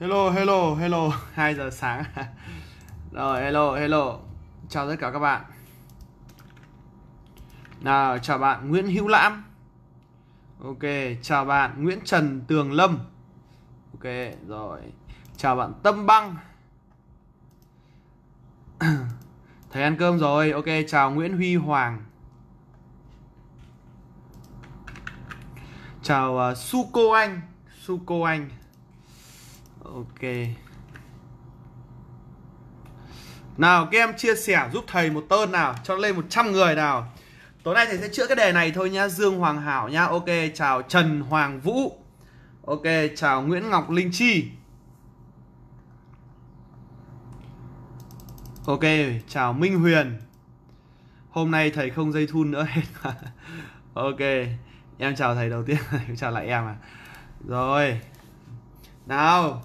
Hello, hello, hello 2 giờ sáng Rồi, hello, hello Chào tất cả các bạn Nào, chào bạn Nguyễn Hữu Lãm Ok, chào bạn Nguyễn Trần Tường Lâm Ok, rồi Chào bạn Tâm Băng Thầy ăn cơm rồi, ok, chào Nguyễn Huy Hoàng Chào uh, à, Suko Anh Suko Anh ok nào các em chia sẻ giúp thầy một tơn nào cho lên 100 người nào tối nay thầy sẽ chữa cái đề này thôi nhá Dương Hoàng Hảo nhá ok chào Trần Hoàng Vũ ok chào Nguyễn Ngọc Linh Chi ok chào Minh Huyền hôm nay thầy không dây thun nữa hết ok em chào thầy đầu tiên chào lại em à rồi nào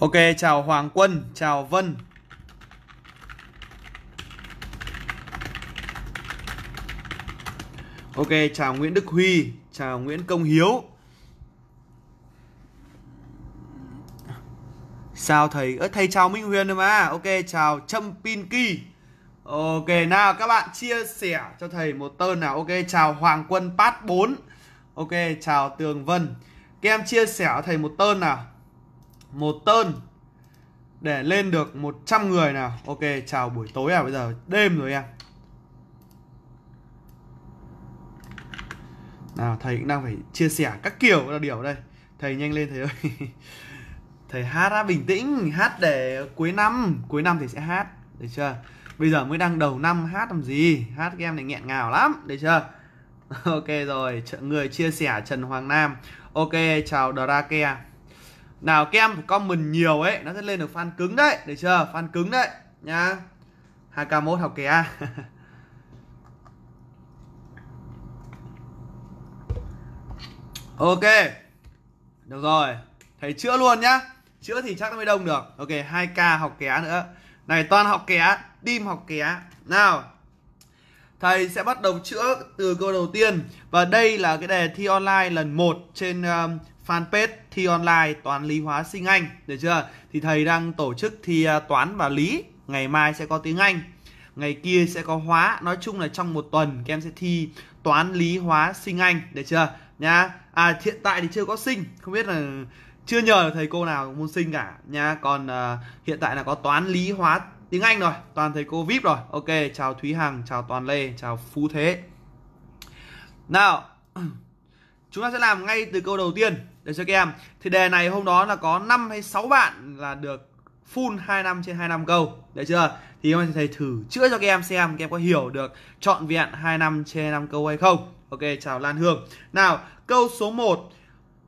Ok, chào Hoàng Quân, chào Vân. Ok, chào Nguyễn Đức Huy, chào Nguyễn Công Hiếu. Sao thầy? Ơ thầy chào Minh Huyền rồi mà. Ok, chào Trâm Pinky. Ok, nào các bạn chia sẻ cho thầy một tên nào. Ok, chào Hoàng Quân Pat 4. Ok, chào Tường Vân. Các em chia sẻ cho thầy một tên nào một tơn để lên được 100 người nào ok chào buổi tối à bây giờ đêm rồi em nào thầy cũng đang phải chia sẻ các kiểu là điều đây thầy nhanh lên thầy ơi thầy hát á bình tĩnh hát để cuối năm cuối năm thì sẽ hát được chưa bây giờ mới đang đầu năm hát làm gì hát game này nghẹn ngào lắm được chưa ok rồi người chia sẻ trần hoàng nam ok chào drake nào các em comment nhiều ấy nó sẽ lên được fan cứng đấy được chưa fan cứng đấy nha 2k1 học kìa ok được rồi thầy chữa luôn nhá chữa thì chắc nó mới đông được ok 2k học ké nữa này toàn học ké tim học ké nào thầy sẽ bắt đầu chữa từ câu đầu tiên và đây là cái đề thi online lần 1 trên um, fanpage thi online toán lý hóa sinh Anh được chưa thì thầy đang tổ chức thi à, toán và lý ngày mai sẽ có tiếng Anh ngày kia sẽ có hóa nói chung là trong một tuần các em sẽ thi toán lý hóa sinh Anh được chưa nha à hiện tại thì chưa có sinh không biết là chưa nhờ thầy cô nào môn sinh cả nha còn uh, hiện tại là có toán lý hóa tiếng anh rồi toàn thầy cô vip rồi ok chào thúy hằng chào toàn lê chào phú thế nào chúng ta sẽ làm ngay từ câu đầu tiên được chưa các em? Thì đề này hôm đó là có 5 hay 6 bạn là được full 2 năm trên 2 năm câu. Được chưa? Thì hôm nay thầy thử chữa cho các em xem các em có hiểu được chọn viện 2 năm trên năm câu hay không. Ok, chào Lan Hương. Nào, câu số 1.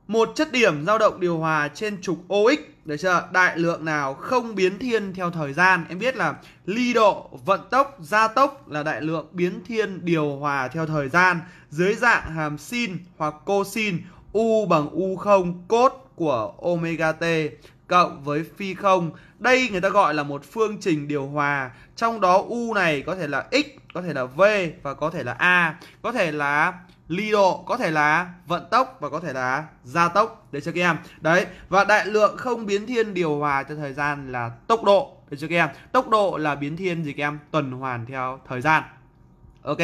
Một chất điểm dao động điều hòa trên trục OX, được chưa? Đại lượng nào không biến thiên theo thời gian? Em biết là ly độ, vận tốc, gia tốc là đại lượng biến thiên điều hòa theo thời gian dưới dạng hàm sin hoặc cosin U bằng U0 cốt của omega t cộng với phi 0. Đây người ta gọi là một phương trình điều hòa. Trong đó U này có thể là x, có thể là v và có thể là a, có thể là ly độ, có thể là vận tốc và có thể là gia tốc. Để cho các em? Đấy, và đại lượng không biến thiên điều hòa cho thời gian là tốc độ. Để cho các em? Tốc độ là biến thiên gì các em? Tuần hoàn theo thời gian. Ok,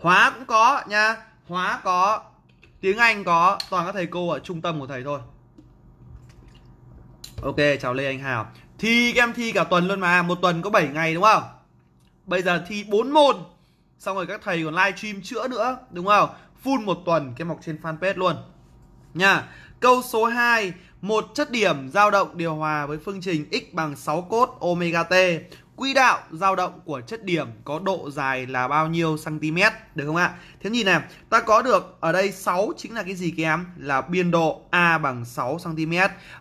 hóa cũng có nha. Hóa có Tiếng Anh có toàn các thầy cô ở trung tâm của thầy thôi Ok chào Lê Anh Hào Thi em thi cả tuần luôn mà Một tuần có 7 ngày đúng không Bây giờ thi 4 môn Xong rồi các thầy còn live stream chữa nữa Đúng không Full một tuần cái mọc trên fanpage luôn Nha Câu số 2 một chất điểm dao động điều hòa với phương trình x bằng 6 cốt omega t quỹ đạo dao động của chất điểm có độ dài là bao nhiêu cm được không ạ? Thế nhìn này, ta có được ở đây 6 chính là cái gì các em? Là biên độ A bằng 6 cm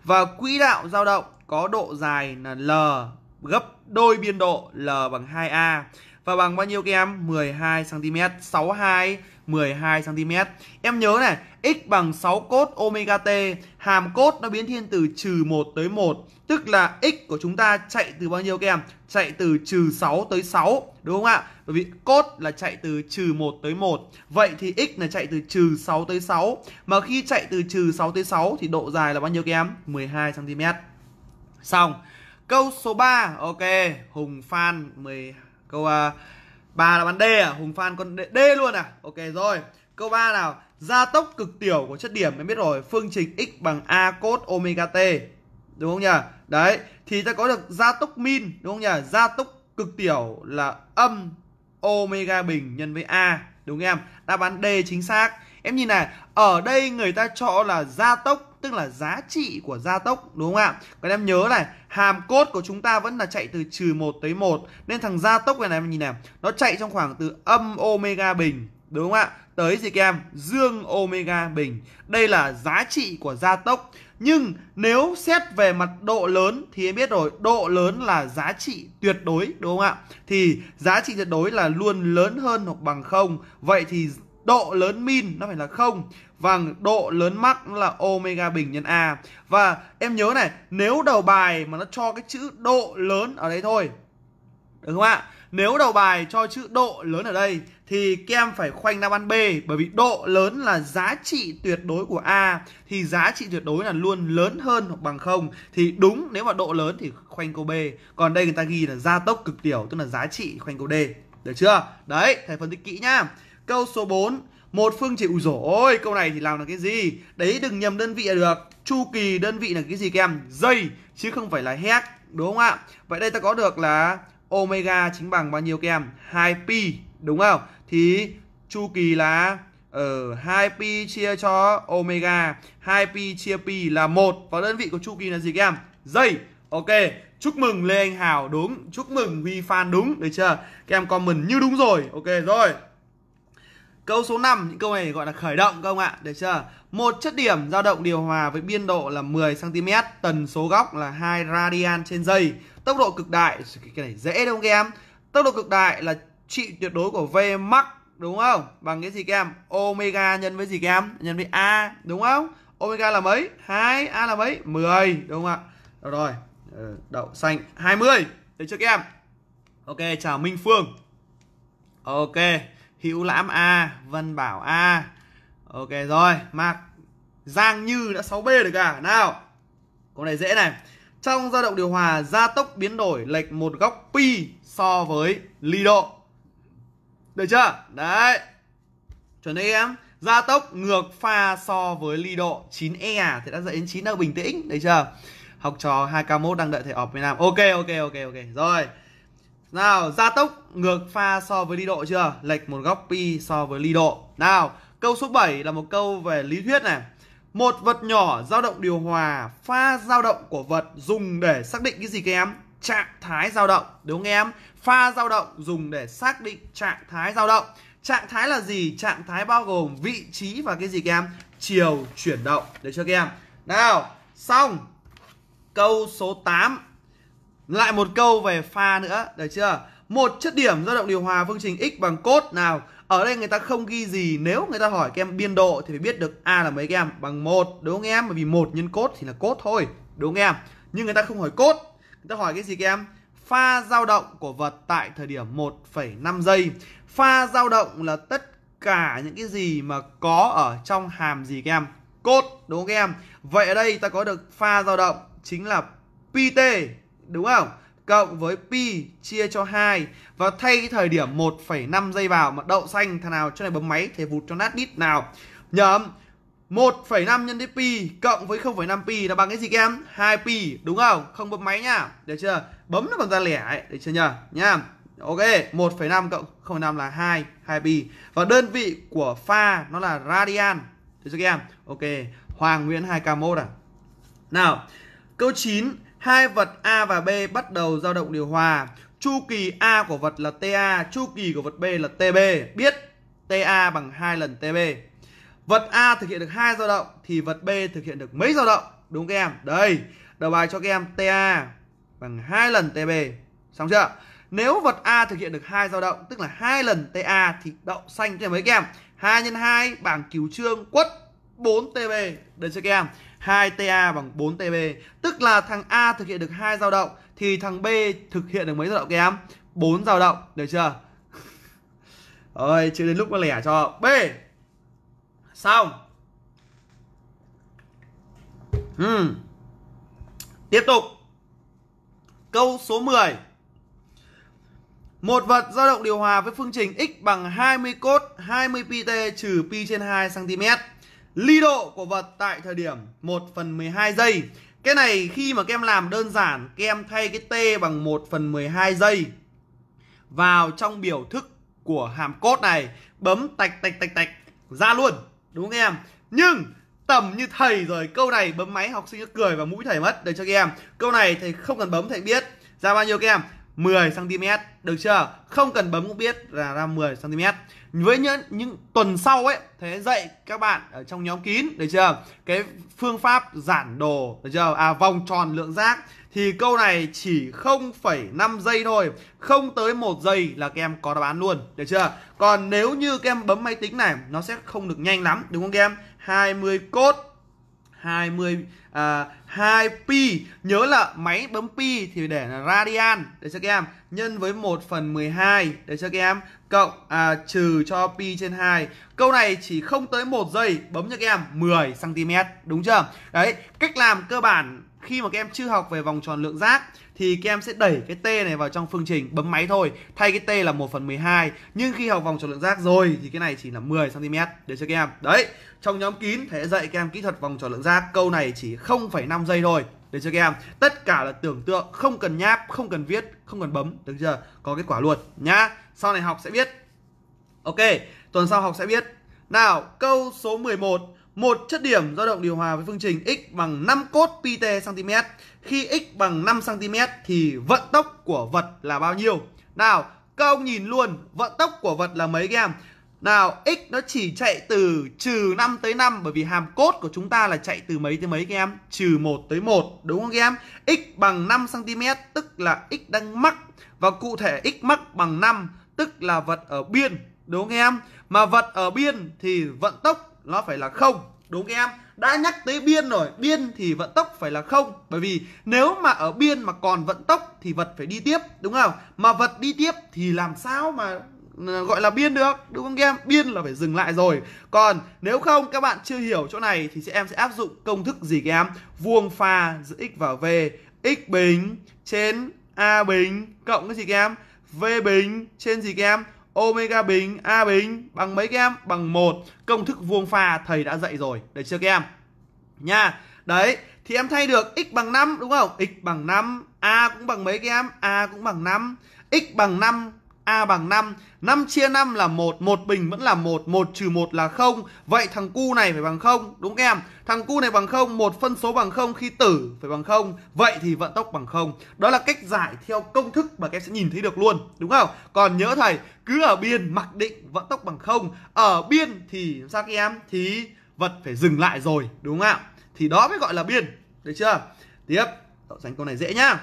và quỹ đạo dao động có độ dài là L gấp đôi biên độ L bằng 2A và bằng bao nhiêu các em? 12 cm, 62 12 cm. Em nhớ này, x bằng 6 cốt omega t, hàm cốt nó biến thiên từ trừ 1 tới 1, tức là x của chúng ta chạy từ bao nhiêu các em? Chạy từ trừ 6 tới 6, đúng không ạ? Bởi vì cốt là chạy từ trừ 1 tới 1. Vậy thì x là chạy từ trừ 6 tới 6, mà khi chạy từ trừ 6 tới 6 thì độ dài là bao nhiêu các em? 12 cm. Xong. Câu số 3, ok, Hùng Phan 10 câu uh, ba là bán D à Hùng Phan con D luôn à Ok rồi câu 3 nào gia tốc cực tiểu của chất điểm em biết rồi phương trình x bằng a cos omega t đúng không nhỉ đấy thì ta có được gia tốc min đúng không nhỉ gia tốc cực tiểu là âm omega bình nhân với a đúng không em đáp án d chính xác em nhìn này ở đây người ta cho là gia tốc tức là giá trị của gia tốc đúng không ạ? Các em nhớ này, hàm cốt của chúng ta vẫn là chạy từ trừ 1 tới 1 nên thằng gia tốc này này mình nhìn này, nó chạy trong khoảng từ âm omega bình đúng không ạ? Tới gì các em? Dương omega bình. Đây là giá trị của gia tốc. Nhưng nếu xét về mặt độ lớn thì em biết rồi, độ lớn là giá trị tuyệt đối đúng không ạ? Thì giá trị tuyệt đối là luôn lớn hơn hoặc bằng không Vậy thì độ lớn min nó phải là không và độ lớn mắc là omega bình nhân a và em nhớ này nếu đầu bài mà nó cho cái chữ độ lớn ở đây thôi được không ạ nếu đầu bài cho chữ độ lớn ở đây thì kem phải khoanh đáp án B bởi vì độ lớn là giá trị tuyệt đối của A thì giá trị tuyệt đối là luôn lớn hơn hoặc bằng không thì đúng nếu mà độ lớn thì khoanh câu B còn đây người ta ghi là gia tốc cực tiểu tức là giá trị khoanh câu D được chưa đấy thầy phân tích kỹ nhá câu số 4 một phương trình ui ôi câu này thì làm là cái gì đấy đừng nhầm đơn vị là được chu kỳ đơn vị là cái gì kem? em giây chứ không phải là hét đúng không ạ vậy đây ta có được là omega chính bằng bao nhiêu kem? em 2 pi đúng không thì chu kỳ là ở ờ, 2 pi chia cho omega 2 pi chia pi là một và đơn vị của chu kỳ là gì kem? em giây ok chúc mừng lê anh hào đúng chúc mừng huy phan đúng được chưa các em comment như đúng rồi ok rồi Câu số 5, những câu này gọi là khởi động các ông ạ, được chưa? Một chất điểm dao động điều hòa với biên độ là 10 cm, tần số góc là 2 radian trên giây. Tốc độ cực đại, cái này dễ đúng không các em? Tốc độ cực đại là trị tuyệt đối của V max đúng không? Bằng cái gì các em? Omega nhân với gì các em? Nhân với a đúng không? Omega là mấy? 2, a là mấy? 10 đúng không ạ? Được rồi. Ờ, đậu xanh 20. Được chưa các em? Ok, chào Minh Phương. Ok. Hữu Lãm A, Vân Bảo A. Ok rồi, Mạc Giang Như đã 6B được cả. À? Nào. Con này dễ này. Trong dao động điều hòa, gia tốc biến đổi lệch một góc pi so với ly độ. Được chưa? Đấy. Chuẩn đấy em. Gia tốc ngược pha so với ly độ 9E à? Thì đã dẫn đến 9 đâu bình tĩnh Đấy chưa Học trò 2K1 đang đợi thầy ọp Việt Nam Ok ok ok ok Rồi nào, gia tốc ngược pha so với ly độ chưa? Lệch một góc pi so với ly độ. Nào, câu số 7 là một câu về lý thuyết này. Một vật nhỏ dao động điều hòa, pha dao động của vật dùng để xác định cái gì các em? Trạng thái dao động, đúng không em? Pha dao động dùng để xác định trạng thái dao động. Trạng thái là gì? Trạng thái bao gồm vị trí và cái gì các em? Chiều chuyển động, được chưa các em? Nào, xong. Câu số 8 lại một câu về pha nữa được chưa một chất điểm dao động điều hòa phương trình x bằng cốt nào ở đây người ta không ghi gì nếu người ta hỏi các em biên độ thì phải biết được a là mấy các em bằng một đúng không em bởi vì một nhân cốt thì là cốt thôi đúng không em nhưng người ta không hỏi cốt người ta hỏi cái gì các em pha dao động của vật tại thời điểm 1,5 giây pha dao động là tất cả những cái gì mà có ở trong hàm gì các em cốt đúng không các em vậy ở đây ta có được pha dao động chính là pt đúng không? Cộng với pi chia cho 2 và thay cái thời điểm 1,5 giây vào mà đậu xanh thằng nào cho này bấm máy thì vụt cho nát đít nào. Nhầm 1,5 nhân với pi cộng với 0,5 pi là bằng cái gì các em? 2 pi đúng không? Không bấm máy nhá. Được chưa? Bấm nó còn ra lẻ ấy, được chưa nhờ? Nhá. Ok, 1,5 cộng 0,5 là 2, 2 pi. Và đơn vị của pha nó là radian. Được chưa các em? Ok, Hoàng Nguyễn 2K1 à. Nào, câu 9 hai vật A và B bắt đầu dao động điều hòa. Chu kỳ A của vật là TA, chu kỳ của vật B là TB. Biết TA bằng 2 lần TB. Vật A thực hiện được hai dao động thì vật B thực hiện được mấy dao động? Đúng các em? Đây, đầu bài cho các em TA bằng 2 lần TB. Xong chưa? Nếu vật A thực hiện được hai dao động tức là hai lần TA thì đậu xanh cho mấy các em? 2 x 2 bằng cửu trương quất 4 TB. Đây cho các em. 2TA bằng 4TB. Tức là thằng A thực hiện được hai dao động thì thằng B thực hiện được mấy dao động các em? 4 dao động, được chưa? Rồi, chưa đến lúc nó lẻ cho B. Xong. Hmm. Tiếp tục. Câu số 10. Một vật dao động điều hòa với phương trình x bằng 20 cos 20 pt trừ pi trên 2 cm ly độ của vật tại thời điểm 1 phần 12 giây. Cái này khi mà các em làm đơn giản, các em thay cái T bằng 1 phần 12 giây vào trong biểu thức của hàm cốt này. Bấm tạch tạch tạch tạch ra luôn. Đúng không em? Nhưng tầm như thầy rồi câu này bấm máy học sinh nó cười và mũi thầy mất. Để cho các em. Câu này thầy không cần bấm thầy biết. Ra bao nhiêu các em? 10 cm. Được chưa? Không cần bấm cũng biết là ra 10 cm với những những tuần sau ấy thế dạy các bạn ở trong nhóm kín được chưa cái phương pháp giản đồ được chưa à vòng tròn lượng giác thì câu này chỉ 0,5 giây thôi không tới một giây là các em có đáp án luôn được chưa còn nếu như các em bấm máy tính này nó sẽ không được nhanh lắm đúng không các em 20 cốt 20 à, 2 pi nhớ là máy bấm pi thì để là radian để cho các em nhân với 1 phần 12 để cho các em cộng à, trừ cho pi trên 2 câu này chỉ không tới một giây bấm cho các em 10 cm đúng chưa đấy cách làm cơ bản khi mà các em chưa học về vòng tròn lượng giác thì các em sẽ đẩy cái t này vào trong phương trình bấm máy thôi thay cái t là 1 phần 12 nhưng khi học vòng tròn lượng giác rồi thì cái này chỉ là 10 cm để cho các em đấy trong nhóm kín thầy dạy các em kỹ thuật vòng tròn lượng giác câu này chỉ 0,5 giây thôi để cho các em tất cả là tưởng tượng không cần nháp không cần viết không cần bấm được chưa có kết quả luôn nhá sau này học sẽ biết ok tuần sau học sẽ biết nào câu số 11 một chất điểm dao động điều hòa với phương trình x bằng 5 cốt pi t cm khi x bằng 5 cm thì vận tốc của vật là bao nhiêu? Nào, các ông nhìn luôn, vận tốc của vật là mấy các em? Nào, x nó chỉ chạy từ trừ 5 tới 5 bởi vì hàm cốt của chúng ta là chạy từ mấy tới mấy các em? Trừ 1 tới 1, đúng không các em? x bằng 5 cm tức là x đang mắc và cụ thể x mắc bằng 5 tức là vật ở biên, đúng không em? Mà vật ở biên thì vận tốc nó phải là không, đúng không em? đã nhắc tới biên rồi biên thì vận tốc phải là không bởi vì nếu mà ở biên mà còn vận tốc thì vật phải đi tiếp đúng không mà vật đi tiếp thì làm sao mà ờ, gọi là biên được đúng không em biên là phải dừng lại rồi còn nếu không các bạn chưa hiểu chỗ này thì sẽ em sẽ áp dụng công thức gì các em vuông pha giữa x và v x bình trên a bình cộng cái gì các em v bình trên gì các em omega bình a bình bằng mấy các em bằng một công thức vuông pha thầy đã dạy rồi để chưa các em nha đấy thì em thay được x bằng 5 đúng không x bằng 5 a cũng bằng mấy các em a cũng bằng 5 x bằng 5 A bằng 5 5 chia 5 là 1 1 bình vẫn là 1 1 trừ 1 là 0 Vậy thằng cu này phải bằng 0 Đúng em Thằng cu này bằng 0 một phân số bằng 0 khi tử phải bằng 0 Vậy thì vận tốc bằng 0 Đó là cách giải theo công thức mà các em sẽ nhìn thấy được luôn Đúng không Còn nhớ thầy cứ ở biên mặc định vận tốc bằng 0 Ở biên thì sao các em Thì vật phải dừng lại rồi Đúng không ạ Thì đó mới gọi là biên Được chưa Tiếp Cậu dành câu này dễ nhá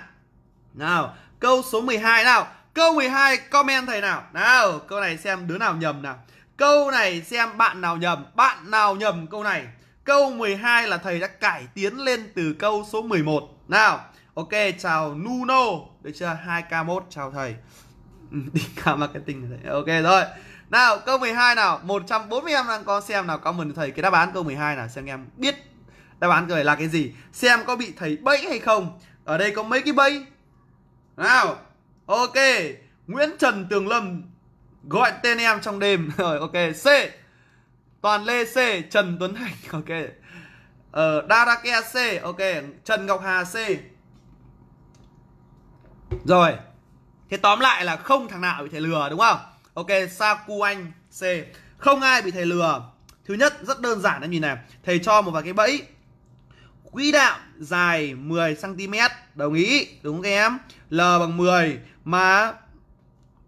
Nào câu số 12 nào Câu 12 comment thầy nào Nào câu này xem đứa nào nhầm nào Câu này xem bạn nào nhầm Bạn nào nhầm câu này Câu 12 là thầy đã cải tiến lên từ câu số 11 Nào Ok chào Nuno Được chưa 2k1 chào thầy ừ, Đi cả marketing thầy Ok rồi Nào câu 12 nào 140 em đang có xem nào comment thầy cái đáp án câu 12 nào Xem em biết đáp án câu này là cái gì Xem có bị thầy bẫy hay không Ở đây có mấy cái bẫy Nào ok Nguyễn Trần Tường Lâm gọi tên em trong đêm rồi ok C Toàn Lê C Trần Tuấn Thành ok ờ, Darake C ok Trần Ngọc Hà C rồi thế tóm lại là không thằng nào bị thầy lừa đúng không ok Saku Anh C không ai bị thầy lừa thứ nhất rất đơn giản em nhìn này thầy cho một vài cái bẫy quỹ đạo dài 10cm Đồng ý đúng không các em L bằng 10 mà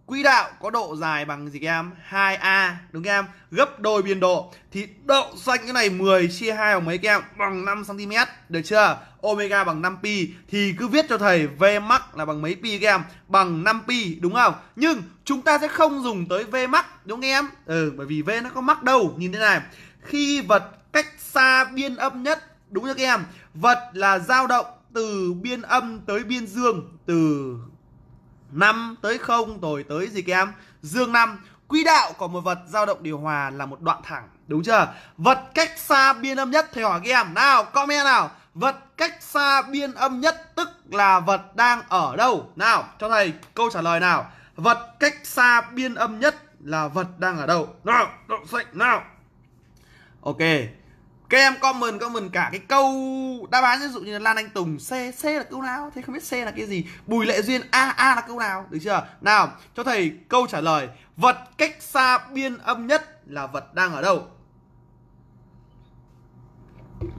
quỹ đạo có độ dài bằng gì các em 2A đúng các em gấp đôi biên độ thì độ xoay cái này 10 chia 2 bằng mấy các em bằng 5cm được chưa Omega bằng 5pi thì cứ viết cho thầy V max là bằng mấy pi các em bằng 5pi đúng không nhưng chúng ta sẽ không dùng tới V max đúng không em ừ bởi vì V nó có mắc đâu nhìn thế này khi vật cách xa biên âm nhất đúng chưa các em vật là dao động từ biên âm tới biên dương từ 5 tới 0 rồi tới gì các em dương 5 quỹ đạo của một vật dao động điều hòa là một đoạn thẳng đúng chưa vật cách xa biên âm nhất thầy hỏi các em nào comment nào vật cách xa biên âm nhất tức là vật đang ở đâu nào cho thầy câu trả lời nào vật cách xa biên âm nhất là vật đang ở đâu nào đậu sạch nào ok các em comment comment cả cái câu đáp án ví dụ như là Lan Anh Tùng C C là câu nào thế không biết C là cái gì Bùi Lệ Duyên A A là câu nào được chưa nào cho thầy câu trả lời vật cách xa biên âm nhất là vật đang ở đâu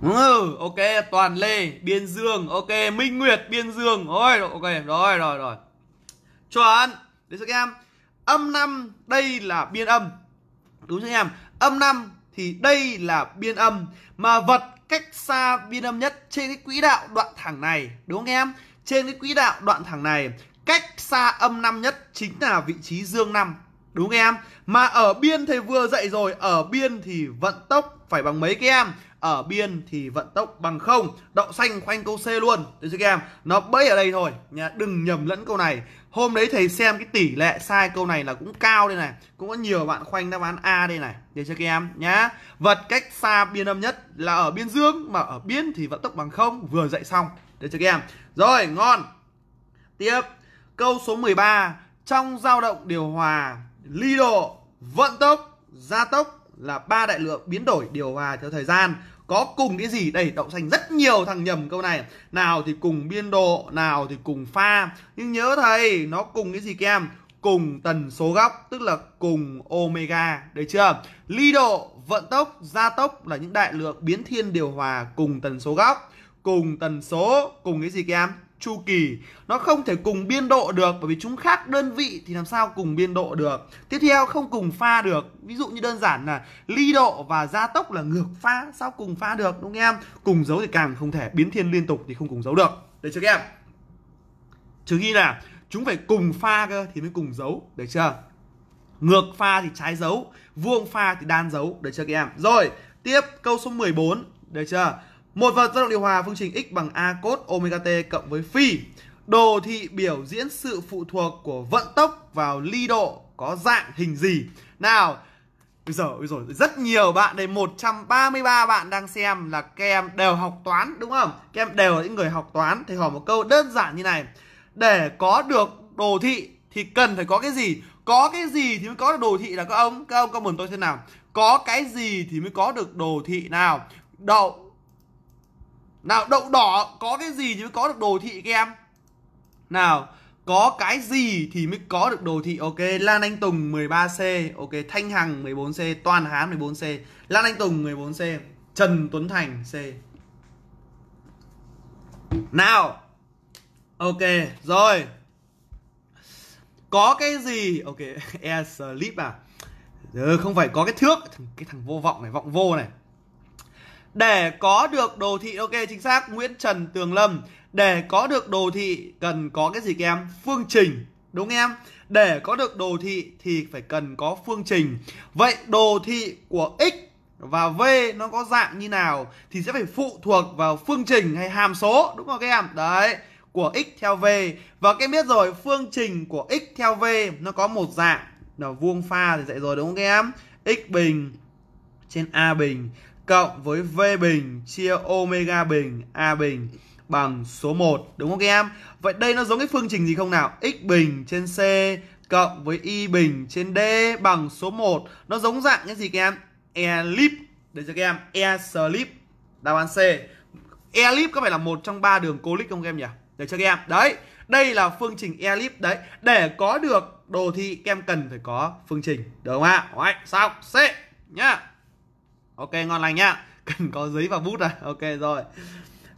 ừ, ok toàn lê biên dương ok minh nguyệt biên dương rồi ok rồi rồi rồi chuẩn cho các em âm năm đây là biên âm đúng chưa em âm năm thì đây là biên âm mà vật cách xa biên âm nhất trên cái quỹ đạo đoạn thẳng này đúng không em trên cái quỹ đạo đoạn thẳng này cách xa âm năm nhất chính là vị trí dương năm đúng không em mà ở biên thầy vừa dạy rồi ở biên thì vận tốc phải bằng mấy các em ở biên thì vận tốc bằng không đậu xanh khoanh câu c luôn được chưa các em nó bẫy ở đây thôi nha đừng nhầm lẫn câu này Hôm đấy thầy xem cái tỷ lệ sai câu này là cũng cao đây này Cũng có nhiều bạn khoanh đáp án A đây này Để cho các em nhá Vật cách xa biên âm nhất là ở biên dương Mà ở biên thì vận tốc bằng không Vừa dạy xong Để cho các em Rồi ngon Tiếp Câu số 13 Trong dao động điều hòa Ly độ Vận tốc Gia tốc là ba đại lượng biến đổi điều hòa theo thời gian có cùng cái gì đây đậu xanh rất nhiều thằng nhầm câu này nào thì cùng biên độ nào thì cùng pha nhưng nhớ thầy nó cùng cái gì các em cùng tần số góc tức là cùng omega được chưa ly độ vận tốc gia tốc là những đại lượng biến thiên điều hòa cùng tần số góc cùng tần số cùng cái gì các em chu kỳ nó không thể cùng biên độ được bởi vì chúng khác đơn vị thì làm sao cùng biên độ được tiếp theo không cùng pha được ví dụ như đơn giản là ly độ và gia tốc là ngược pha sao cùng pha được đúng không em cùng dấu thì càng không thể biến thiên liên tục thì không cùng dấu được để chưa các em trừ khi là chúng phải cùng pha cơ thì mới cùng dấu để chưa ngược pha thì trái dấu vuông pha thì đan dấu để chưa các em rồi tiếp câu số 14 để chưa một vật dao động điều hòa phương trình x bằng a cos omega t cộng với phi. Đồ thị biểu diễn sự phụ thuộc của vận tốc vào ly độ có dạng hình gì? Nào, bây giờ bây giờ rất nhiều bạn đây 133 bạn đang xem là các em đều học toán đúng không? Các em đều là những người học toán thì hỏi một câu đơn giản như này. Để có được đồ thị thì cần phải có cái gì? Có cái gì thì mới có được đồ thị là các ông, các ông comment tôi thế nào? Có cái gì thì mới có được đồ thị nào? Đậu nào đậu đỏ có cái gì thì mới có được đồ thị các em Nào có cái gì thì mới có được đồ thị Ok Lan Anh Tùng 13C Ok Thanh Hằng 14C Toàn Hán 14C Lan Anh Tùng 14C Trần Tuấn Thành C Nào Ok rồi Có cái gì Ok Air Sleep à Ừ, không phải có cái thước Cái thằng vô vọng này Vọng vô này để có được đồ thị ok chính xác Nguyễn Trần Tường Lâm để có được đồ thị cần có cái gì các em phương trình đúng em để có được đồ thị thì phải cần có phương trình vậy đồ thị của x và v nó có dạng như nào thì sẽ phải phụ thuộc vào phương trình hay hàm số đúng không các em đấy của x theo v và các em biết rồi phương trình của x theo v nó có một dạng là vuông pha thì dạy rồi đúng không các em x bình trên a bình cộng với V bình chia omega bình A bình bằng số 1 đúng không các em? Vậy đây nó giống cái phương trình gì không nào? x bình trên C cộng với y bình trên D bằng số 1. Nó giống dạng cái gì các em? Elip. để cho các em? e Đáp án C. Elip có phải là một trong ba đường colic không các em nhỉ? để cho các em? Đấy, đây là phương trình elip đấy. Để có được đồ thị các em cần phải có phương trình, được không ạ? Right, xong, C nhá. Ok ngon lành nhá Cần có giấy và bút à Ok rồi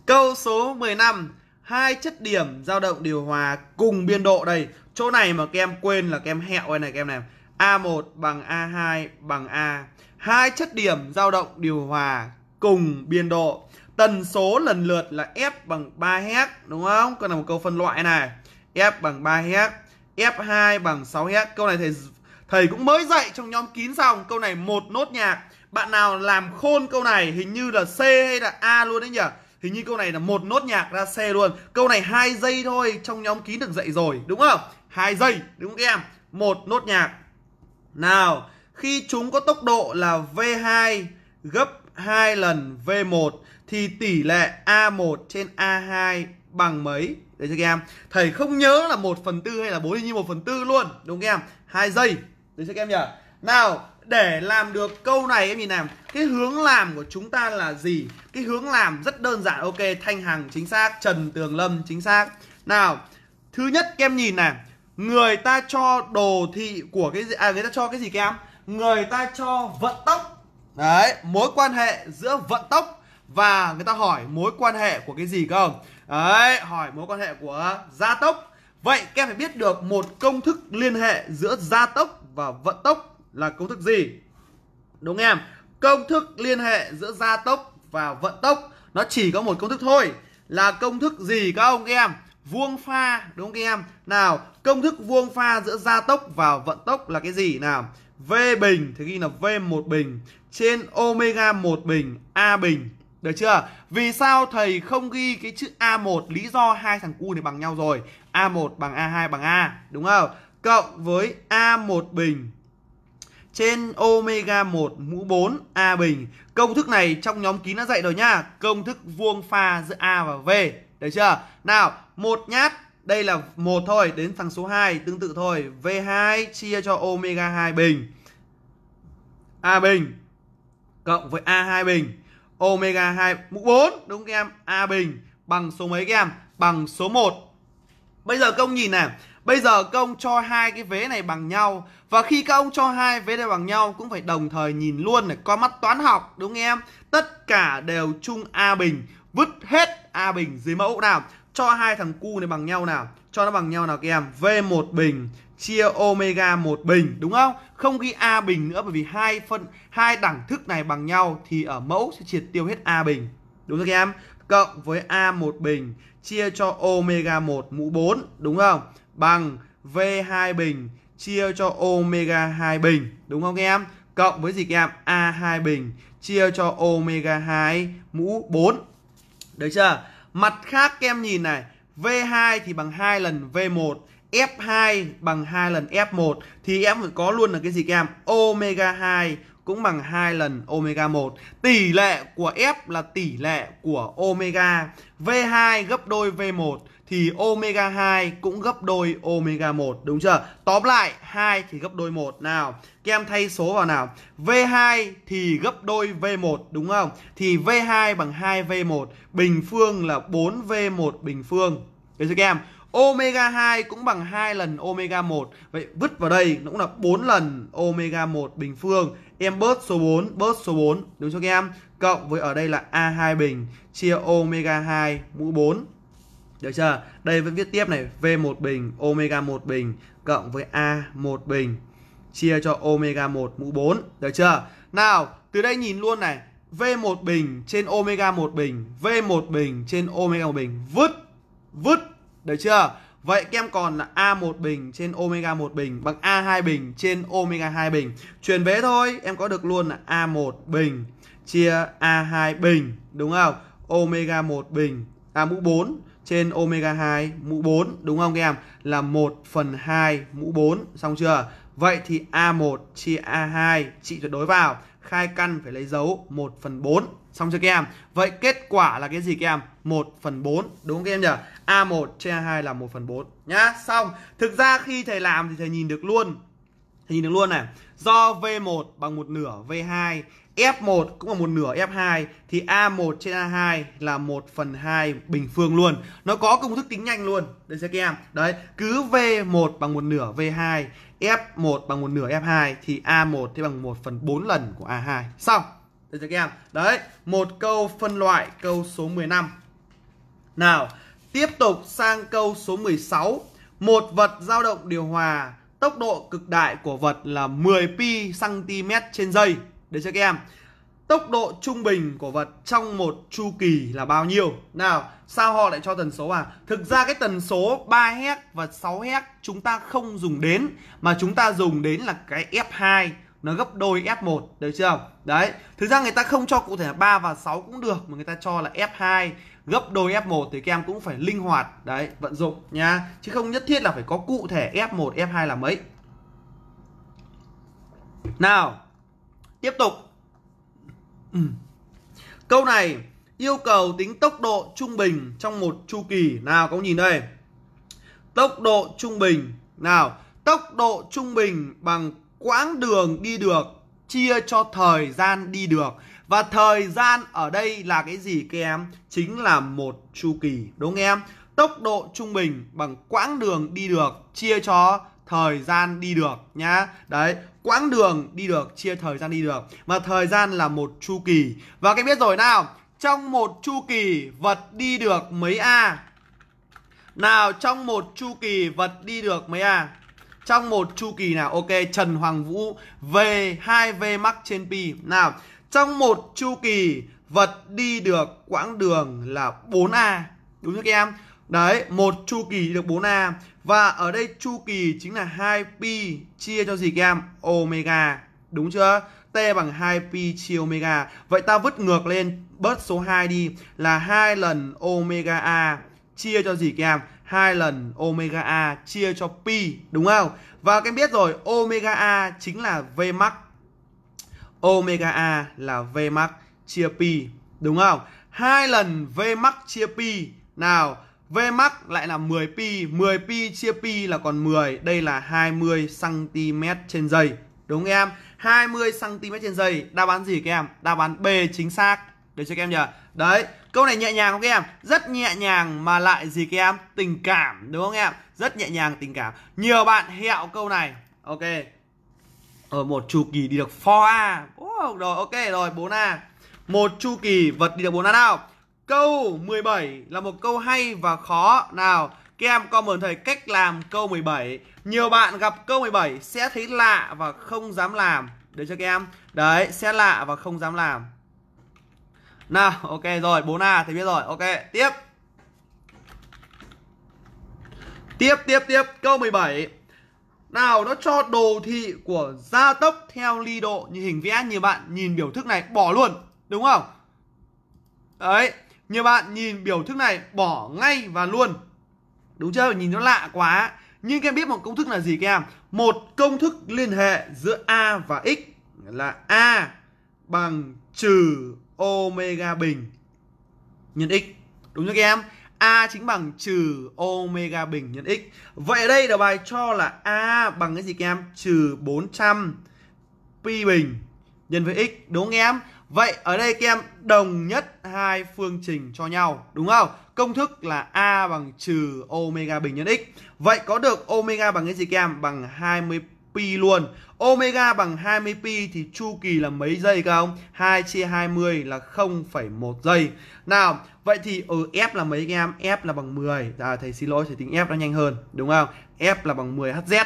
Câu số 15 hai chất điểm dao động điều hòa cùng biên độ đây chỗ này mà các em quên là các em hẹo đây này các em này A1 bằng A2 bằng A hai chất điểm dao động điều hòa cùng biên độ tần số lần lượt là F bằng 3 Hz đúng không còn là một câu phân loại này F bằng 3 Hz F2 bằng 6 Hz câu này thầy thầy cũng mới dạy trong nhóm kín xong câu này một nốt nhạc bạn nào làm khôn câu này hình như là C hay là A luôn đấy nhỉ hình như câu này là một nốt nhạc ra C luôn câu này hai giây thôi trong nhóm kín được dạy rồi đúng không hai giây đúng không các em một nốt nhạc nào khi chúng có tốc độ là V2 gấp 2 lần V1 thì tỷ lệ A1 trên A2 bằng mấy? để cho các em. Thầy không nhớ là 1 phần 4 hay là 4 như 1 phần 4 luôn. Đúng không các em? 2 giây. để cho các em nhỉ? Nào, để làm được câu này em nhìn nào cái hướng làm của chúng ta là gì cái hướng làm rất đơn giản ok thanh hằng chính xác trần tường lâm chính xác nào thứ nhất các em nhìn này người ta cho đồ thị của cái gì à người ta cho cái gì các em người ta cho vận tốc đấy mối quan hệ giữa vận tốc và người ta hỏi mối quan hệ của cái gì không đấy hỏi mối quan hệ của gia tốc vậy các em phải biết được một công thức liên hệ giữa gia tốc và vận tốc là công thức gì? Đúng em? Công thức liên hệ giữa gia tốc và vận tốc nó chỉ có một công thức thôi là công thức gì các ông em? Vuông pha đúng không em? Nào, công thức vuông pha giữa gia tốc và vận tốc là cái gì nào? V bình thì ghi là V1 bình trên omega 1 bình A bình. Được chưa? Vì sao thầy không ghi cái chữ A1 lý do hai thằng cu này bằng nhau rồi. A1 bằng A2 bằng A, đúng không? Cộng với A1 bình trên omega 1 mũ 4 A bình. Công thức này trong nhóm kín đã dạy rồi nhá. Công thức vuông pha giữa A và V. Được chưa? Nào, một nhát đây là một thôi, đến thằng số 2 tương tự thôi. V2 chia cho omega 2 bình. A bình cộng với A2 bình. Omega 2 mũ 4 đúng không em? A bình bằng số mấy các em? Bằng số 1. Bây giờ công nhìn này, Bây giờ các ông cho hai cái vế này bằng nhau và khi các ông cho hai vế này bằng nhau cũng phải đồng thời nhìn luôn để coi mắt toán học đúng không em? Tất cả đều chung a bình, vứt hết a bình dưới mẫu nào. Cho hai thằng cu này bằng nhau nào. Cho nó bằng nhau nào các em? V1 bình chia omega một bình đúng không? Không ghi a bình nữa bởi vì hai phân hai đẳng thức này bằng nhau thì ở mẫu sẽ triệt tiêu hết a bình. Đúng không các em? Cộng với a một bình chia cho omega 1 mũ 4 đúng không? bằng V2 bình chia cho omega 2 bình đúng không em? Cộng với gì các em? A2 bình chia cho omega 2 mũ 4. được chưa? Mặt khác các em nhìn này, V2 thì bằng 2 lần V1, F2 bằng 2 lần F1 thì em có luôn là cái gì các em? Omega 2 cũng bằng 2 lần omega 1. Tỷ lệ của F là tỷ lệ của omega. V2 gấp đôi V1 thì omega 2 cũng gấp đôi omega 1 đúng chưa? Tóm lại 2 thì gấp đôi 1 nào. Các em thay số vào nào. V2 thì gấp đôi V1 đúng không? Thì V2 bằng 2V1 bình phương là 4V1 bình phương. Được chưa các em? Omega 2 cũng bằng 2 lần omega 1. Vậy vứt vào đây cũng là 4 lần omega 1 bình phương. Em bớt số 4, bớt số 4 đúng cho các em. Cộng với ở đây là A2 bình chia omega 2 mũ 4 được chưa? Đây vẫn viết tiếp này, V1 bình, omega 1 bình cộng với A1 bình chia cho omega 1 mũ 4, được chưa? Nào, từ đây nhìn luôn này, V1 bình trên omega 1 bình, V1 bình trên omega 1 bình, vứt, vứt, được chưa? Vậy kem còn là A1 bình trên omega 1 bình bằng A2 bình trên omega 2 bình. Chuyển vế thôi, em có được luôn là A1 bình chia A2 bình, đúng không? Omega 1 bình, A à, mũ 4 trên omega 2 mũ 4 đúng không các em? Là 1 phần 2 mũ 4 xong chưa? Vậy thì A1 chia A2 trị tuyệt đối vào khai căn phải lấy dấu 1 phần 4 xong chưa các em? Vậy kết quả là cái gì các em? 1 phần 4 đúng không các em nhỉ? A1 chia A2 là 1 phần 4 nhá. Xong. Thực ra khi thầy làm thì thầy nhìn được luôn. Thầy nhìn được luôn này. Do V1 bằng một nửa V2 F1 cũng là một nửa F2 thì A1 trên A2 là 1 phần 2 bình phương luôn. Nó có công thức tính nhanh luôn. Đấy sẽ các em. Đấy, cứ V1 bằng một nửa V2, F1 bằng một nửa F2 thì A1 thì bằng 1 phần 4 lần của A2. Xong. Đấy sẽ các em. Đấy, một câu phân loại câu số 15. Nào, tiếp tục sang câu số 16. Một vật dao động điều hòa Tốc độ cực đại của vật là 10 pi cm trên giây để cho các em? Tốc độ trung bình của vật trong một chu kỳ là bao nhiêu? Nào, sao họ lại cho tần số à? Thực ra cái tần số 3 Hz và 6 Hz chúng ta không dùng đến mà chúng ta dùng đến là cái F2 nó gấp đôi F1 được chưa? Đấy, thực ra người ta không cho cụ thể là 3 và 6 cũng được mà người ta cho là F2 gấp đôi F1 thì các em cũng phải linh hoạt đấy, vận dụng nha, chứ không nhất thiết là phải có cụ thể F1 F2 là mấy. Nào, tiếp tục ừ. câu này yêu cầu tính tốc độ trung bình trong một chu kỳ nào các ông nhìn đây tốc độ trung bình nào tốc độ trung bình bằng quãng đường đi được chia cho thời gian đi được và thời gian ở đây là cái gì các em chính là một chu kỳ đúng không em tốc độ trung bình bằng quãng đường đi được chia cho thời gian đi được nhá đấy quãng đường đi được chia thời gian đi được và thời gian là một chu kỳ và các biết rồi nào trong một chu kỳ vật đi được mấy a nào trong một chu kỳ vật đi được mấy a trong một chu kỳ nào ok Trần Hoàng Vũ về 2V max trên pi nào trong một chu kỳ vật đi được quãng đường là 4A đúng chưa các em Đấy, một chu kỳ được 4A và ở đây chu kỳ chính là 2pi chia cho gì các em? Omega, đúng chưa? T bằng 2pi chia omega. Vậy ta vứt ngược lên bớt số 2 đi là hai lần omega A chia cho gì các em? hai lần omega A chia cho pi, đúng không? Và các em biết rồi, omega A chính là V max. Omega A là V max chia pi, đúng không? hai lần V max chia pi nào Vmax lại là 10 pi, 10 pi chia pi là còn 10, đây là 20 cm trên giây. Đúng không em? 20 cm trên giây, đáp án gì các em? Đáp án B chính xác. Được chưa các em nhỉ? Đấy, câu này nhẹ nhàng không các em? Rất nhẹ nhàng mà lại gì các em? Tình cảm đúng không em? Rất nhẹ nhàng tình cảm. Nhiều bạn hẹo câu này. Ok. Ở ờ, một chu kỳ đi được 4A. Oh, rồi ok rồi 4A. Một chu kỳ vật đi được 4A nào? Câu 17 là một câu hay và khó. Nào, các em comment thầy cách làm câu 17. Nhiều bạn gặp câu 17 sẽ thấy lạ và không dám làm. Được cho các em? Đấy, sẽ lạ và không dám làm. Nào, ok rồi, 4A thì biết rồi. Ok, tiếp. Tiếp, tiếp, tiếp. Câu 17. Nào, nó cho đồ thị của gia tốc theo ly độ như hình vẽ như bạn nhìn biểu thức này bỏ luôn. Đúng không? Đấy, nhiều bạn nhìn biểu thức này bỏ ngay và luôn đúng chưa nhìn nó lạ quá nhưng các em biết một công thức là gì các em một công thức liên hệ giữa a và x là a bằng trừ omega bình nhân x đúng chưa các em a chính bằng trừ omega bình nhân x vậy ở đây là bài cho là a bằng cái gì các em trừ 400 pi bình nhân với x đúng không em Vậy ở đây các em đồng nhất hai phương trình cho nhau đúng không? Công thức là A bằng trừ omega bình nhân x. Vậy có được omega bằng cái gì các em? Bằng 20 pi luôn. Omega bằng 20 pi thì chu kỳ là mấy giây các ông? 2 chia 20 là 0,1 giây. Nào, vậy thì ở ừ, F là mấy các em? F là bằng 10. À thầy xin lỗi thầy tính F nó nhanh hơn, đúng không? F là bằng 10 Hz.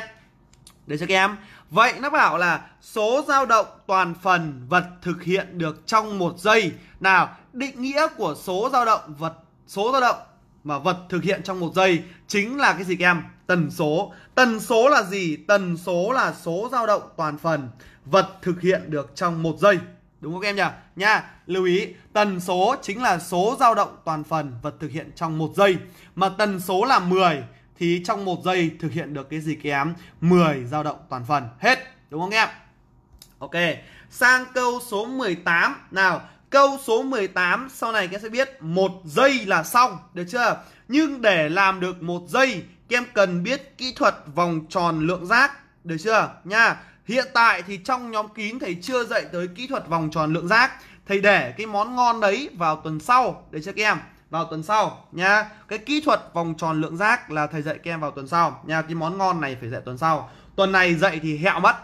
Đấy cho các em. Vậy nó bảo là số dao động toàn phần vật thực hiện được trong một giây. Nào, định nghĩa của số dao động vật số dao động mà vật thực hiện trong một giây chính là cái gì các em? Tần số. Tần số là gì? Tần số là số dao động toàn phần vật thực hiện được trong một giây. Đúng không các em nhỉ? Nha, lưu ý, tần số chính là số dao động toàn phần vật thực hiện trong một giây. Mà tần số là 10 thì trong một giây thực hiện được cái gì kém 10 dao động toàn phần hết đúng không em ok sang câu số 18 nào câu số 18 sau này các em sẽ biết một giây là xong được chưa nhưng để làm được một giây các em cần biết kỹ thuật vòng tròn lượng giác được chưa nha hiện tại thì trong nhóm kín thầy chưa dạy tới kỹ thuật vòng tròn lượng giác thầy để cái món ngon đấy vào tuần sau để cho các em vào tuần sau nha cái kỹ thuật vòng tròn lượng giác là thầy dạy các em vào tuần sau nha cái món ngon này phải dạy tuần sau tuần này dạy thì hẹo mất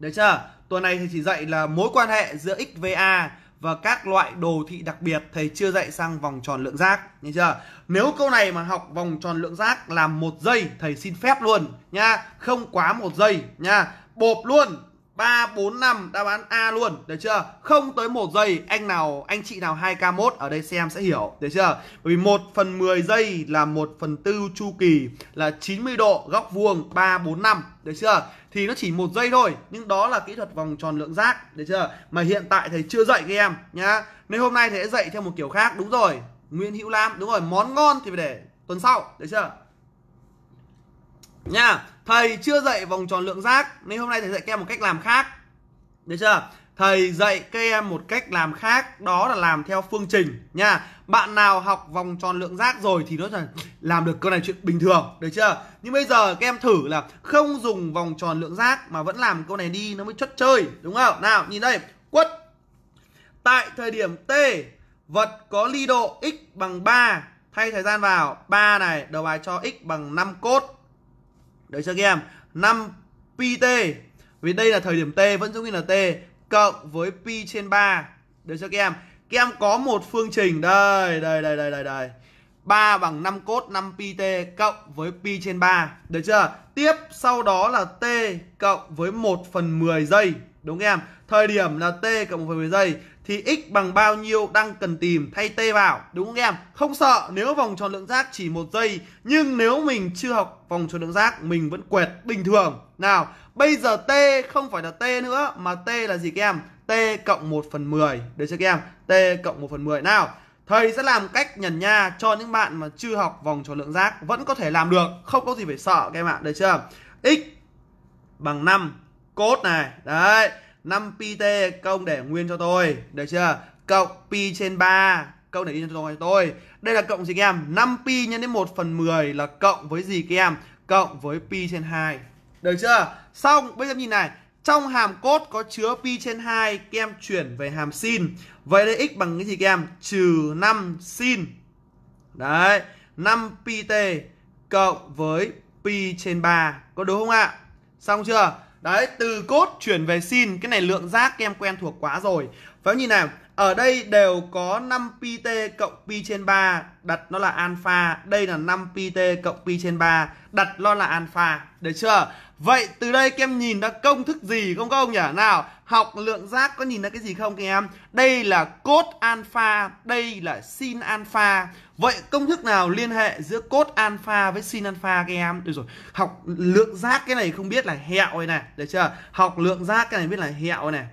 được chưa tuần này thì chỉ dạy là mối quan hệ giữa x với a và các loại đồ thị đặc biệt thầy chưa dạy sang vòng tròn lượng giác nhìn chưa nếu câu này mà học vòng tròn lượng giác làm một giây thầy xin phép luôn nha không quá một giây nha bộp luôn 3 4 5 đáp án A luôn, được chưa? Không tới 1 giây anh nào anh chị nào 2K1 ở đây xem sẽ hiểu, được chưa? Bởi vì 1 phần 10 giây là 1 phần 4 chu kỳ là 90 độ góc vuông 3 4 5, được chưa? Thì nó chỉ 1 giây thôi, nhưng đó là kỹ thuật vòng tròn lượng giác, được chưa? Mà hiện tại thầy chưa dạy các em nhá. Nên hôm nay thầy sẽ dạy theo một kiểu khác, đúng rồi. Nguyễn Hữu Lam, đúng rồi, món ngon thì phải để tuần sau, được chưa? Nha, thầy chưa dạy vòng tròn lượng giác nên hôm nay thầy dạy các em một cách làm khác. Được chưa? Thầy dạy các em một cách làm khác đó là làm theo phương trình nha. Bạn nào học vòng tròn lượng giác rồi thì nó là làm được câu này chuyện bình thường, được chưa? Nhưng bây giờ các em thử là không dùng vòng tròn lượng giác mà vẫn làm câu này đi nó mới chất chơi, đúng không? Nào, nhìn đây, quất. Tại thời điểm t vật có ly độ x bằng 3 thay thời gian vào 3 này đầu bài cho x bằng 5 cốt được cho các em? 5 pi t vì đây là thời điểm t vẫn giữ như là t cộng với pi trên 3. Được cho các em? Các em có một phương trình đây, đây đây đây đây đây. 3 bằng 5 cốt 5 pi t cộng với pi trên 3. Được chưa? Tiếp sau đó là t cộng với 1 phần 10 giây. Đúng không em? Thời điểm là t cộng 1 phần 10 giây thì x bằng bao nhiêu đang cần tìm thay t vào đúng không em không sợ nếu vòng tròn lượng giác chỉ một giây nhưng nếu mình chưa học vòng tròn lượng giác mình vẫn quẹt bình thường nào bây giờ t không phải là t nữa mà t là gì các em t cộng 1 phần 10 được cho các em t cộng 1 phần 10 nào thầy sẽ làm cách nhẩn nha cho những bạn mà chưa học vòng tròn lượng giác vẫn có thể làm được không có gì phải sợ các em ạ được chưa x bằng 5 cốt này đấy 5pt công để nguyên cho tôi được chưa cộng pi trên 3 câu để đi cho tôi, đây là cộng gì các em 5 pi nhân đến 1 phần 10 là cộng với gì các em cộng với pi trên 2 được chưa xong bây giờ nhìn này trong hàm cốt có chứa pi trên 2 các em chuyển về hàm sin vậy đây x bằng cái gì các em trừ 5 sin đấy 5 pi t cộng với pi trên 3 có đúng không ạ xong chưa Đấy, từ cốt chuyển về sin, cái này lượng giác các em quen thuộc quá rồi. Phải nhìn nào, ở đây đều có 5 pt cộng pi trên 3, đặt nó là alpha, đây là 5 pt cộng pi trên 3, đặt nó là alpha, được chưa? Vậy từ đây các em nhìn ra công thức gì không các ông nhỉ? Nào, học lượng giác có nhìn ra cái gì không các em? Đây là cốt alpha, đây là sin alpha. Vậy công thức nào liên hệ giữa cốt alpha với sin alpha các em? Được rồi, học lượng giác cái này không biết là hẹo rồi này, được chưa? Học lượng giác cái này biết là hẹo này.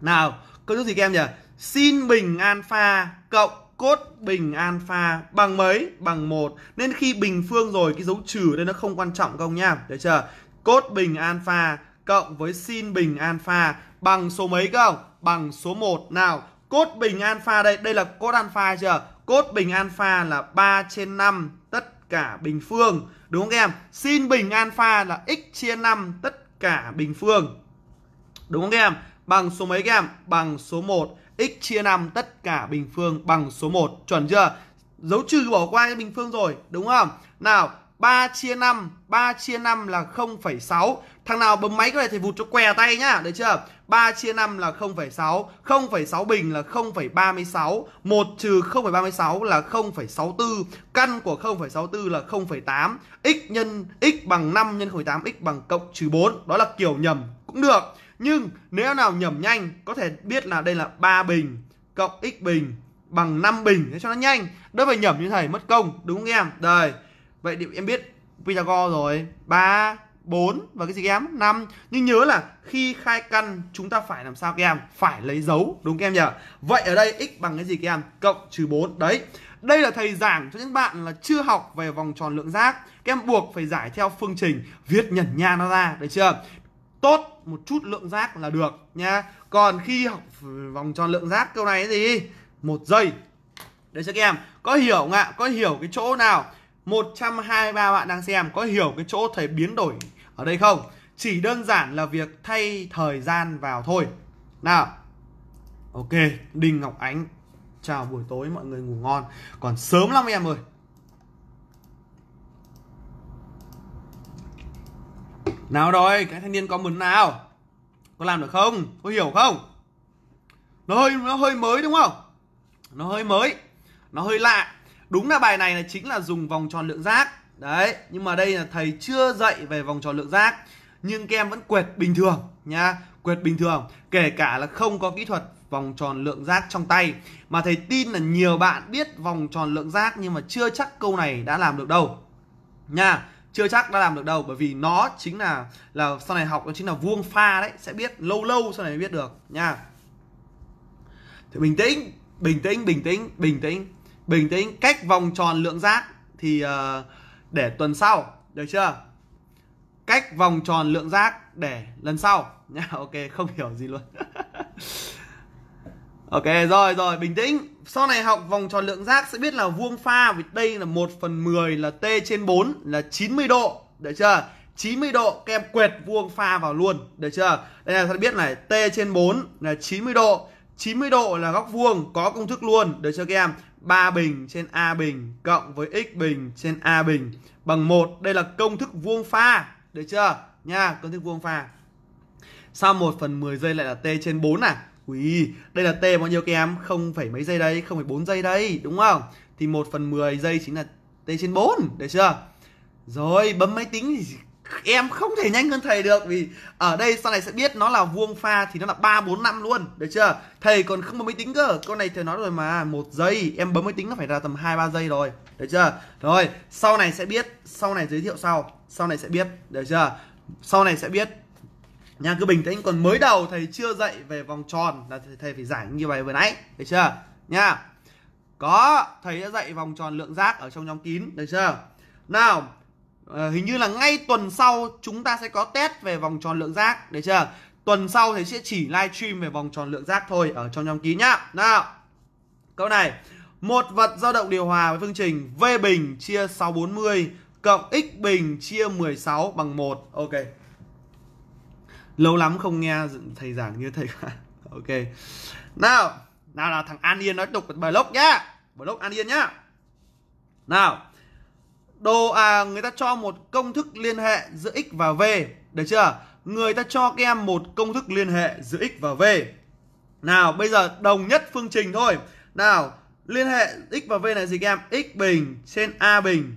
Nào, công thức gì các em nhỉ? Sin bình alpha cộng cốt bình alpha bằng mấy? Bằng một Nên khi bình phương rồi cái dấu trừ đây nó không quan trọng không nha để chờ cốt bình alpha cộng với sin bình alpha bằng số mấy các ông? Bằng số 1. Nào, cốt bình alpha đây, đây là cốt alpha chưa? Cốt bình alpha là 3 trên 5 tất cả bình phương. Đúng không em? Sin bình alpha là x chia 5 tất cả bình phương. Đúng không em? Bằng số mấy các em? Bằng số 1. x chia 5 tất cả bình phương bằng số 1. Chuẩn chưa? Dấu trừ bỏ qua cái bình phương rồi, đúng không? Nào, 3 chia 5 3 chia 5 là 0,6 Thằng nào bấm máy có thể vụt cho què tay nhá được chưa 3 chia 5 là 0,6 0,6 bình là 0,36 1 trừ 0,36 là 0,64 Căn của 0,64 là 0,8 X nhân x bằng 5 nhân 0,8 X bằng cộng trừ 4 Đó là kiểu nhầm cũng được Nhưng nếu nào nhầm nhanh Có thể biết là đây là 3 bình Cộng x bình bằng 5 bình để cho nó nhanh đỡ phải nhầm như thầy mất công đúng không em đây Vậy thì em biết Pythagore rồi 3, 4 và cái gì các em 5 Nhưng nhớ là khi khai căn chúng ta phải làm sao các em Phải lấy dấu đúng các em nhỉ Vậy ở đây x bằng cái gì các em Cộng trừ 4 Đấy đây là thầy giảng cho những bạn là chưa học về vòng tròn lượng giác Các em buộc phải giải theo phương trình viết nhẩn nha nó ra Được chưa Tốt một chút lượng giác là được nha Còn khi học vòng tròn lượng giác câu này cái gì một giây Đấy chưa các em Có hiểu không ạ Có hiểu cái chỗ nào 123 bạn đang xem có hiểu cái chỗ thầy biến đổi ở đây không? Chỉ đơn giản là việc thay thời gian vào thôi. Nào. Ok, Đinh Ngọc Ánh. Chào buổi tối mọi người ngủ ngon. Còn sớm lắm em ơi. Nào rồi, cái thanh niên có muốn nào? Có làm được không? Có hiểu không? Nó hơi nó hơi mới đúng không? Nó hơi mới. Nó hơi lạ đúng là bài này là chính là dùng vòng tròn lượng giác đấy nhưng mà đây là thầy chưa dạy về vòng tròn lượng giác nhưng các em vẫn quệt bình thường nha quệt bình thường kể cả là không có kỹ thuật vòng tròn lượng giác trong tay mà thầy tin là nhiều bạn biết vòng tròn lượng giác nhưng mà chưa chắc câu này đã làm được đâu nha chưa chắc đã làm được đâu bởi vì nó chính là là sau này học nó chính là vuông pha đấy sẽ biết lâu lâu sau này mới biết được nha thì bình tĩnh bình tĩnh bình tĩnh bình tĩnh bình tĩnh cách vòng tròn lượng giác thì uh, để tuần sau được chưa cách vòng tròn lượng giác để lần sau nha ok không hiểu gì luôn ok rồi rồi bình tĩnh sau này học vòng tròn lượng giác sẽ biết là vuông pha vì đây là 1 phần 10 là t trên 4 là 90 độ được chưa 90 độ kem quẹt vuông pha vào luôn được chưa đây là ta biết này t trên 4 là 90 độ 90 độ là góc vuông có công thức luôn được chưa các em 3 bình trên A bình cộng với x bình trên A bình bằng 1. Đây là công thức vuông pha. Được chưa? Nha, công thức vuông pha. Sau 1 phần 10 giây lại là t trên 4 à? Ui, đây là t bao nhiêu các em? Không phải mấy giây đấy, không phải 4 giây đấy, đúng không? Thì 1 phần 10 giây chính là t trên 4, được chưa? Rồi, bấm máy tính thì em không thể nhanh hơn thầy được vì ở đây sau này sẽ biết nó là vuông pha thì nó là ba bốn năm luôn được chưa thầy còn không có máy tính cơ con này thầy nói rồi mà một giây em bấm máy tính nó phải ra tầm hai ba giây rồi được chưa rồi sau này sẽ biết sau này giới thiệu sau sau này sẽ biết được chưa sau này sẽ biết nhà cứ bình tĩnh còn mới đầu thầy chưa dạy về vòng tròn là thầy phải giải như vậy vừa nãy được chưa nha có thầy đã dạy vòng tròn lượng giác ở trong nhóm kín được chưa nào Ờ, hình như là ngay tuần sau chúng ta sẽ có test về vòng tròn lượng giác để chưa tuần sau thì sẽ chỉ livestream về vòng tròn lượng giác thôi ở trong nhóm ký nhá nào câu này một vật dao động điều hòa với phương trình v bình chia 640 cộng x bình chia 16 bằng 1 ok lâu lắm không nghe thầy giảng như thầy ok nào nào là thằng an yên nói tục bài blog nhá blog an yên nhá nào đồ à người ta cho một công thức liên hệ giữa x và v được chưa người ta cho các em một công thức liên hệ giữa x và v nào bây giờ đồng nhất phương trình thôi nào liên hệ x và v là gì các em x bình trên a bình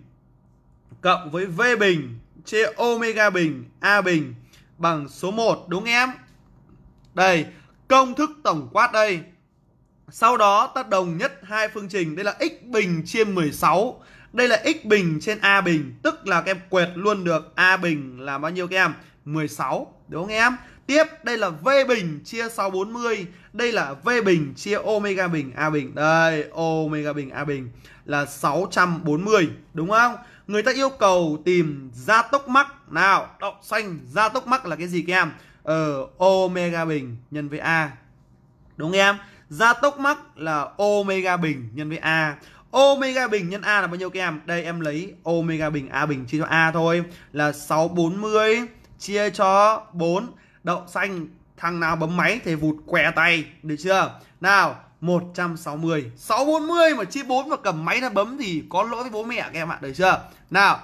cộng với v bình trên omega bình a bình bằng số 1 đúng em đây công thức tổng quát đây sau đó ta đồng nhất hai phương trình đây là x bình chia 16 đây là x bình trên a bình, tức là các em quẹt luôn được a bình là bao nhiêu các em? 16, đúng không em? Tiếp, đây là v bình chia 640, đây là v bình chia omega bình a bình. Đây, omega bình a bình là 640, đúng không? Người ta yêu cầu tìm gia tốc mắc. Nào, đậu xanh gia tốc mắc là cái gì các em? Ờ, omega bình nhân với a. Đúng không em? Gia tốc mắc là omega bình nhân với a. Omega bình nhân A là bao nhiêu các em? Đây em lấy Omega bình A bình chia cho A thôi là 640 chia cho 4. Đậu xanh thằng nào bấm máy thì vụt què tay, được chưa? Nào, 160. 640 mà chia 4 và cầm máy ra bấm thì có lỗi với bố mẹ các em ạ, được chưa? Nào.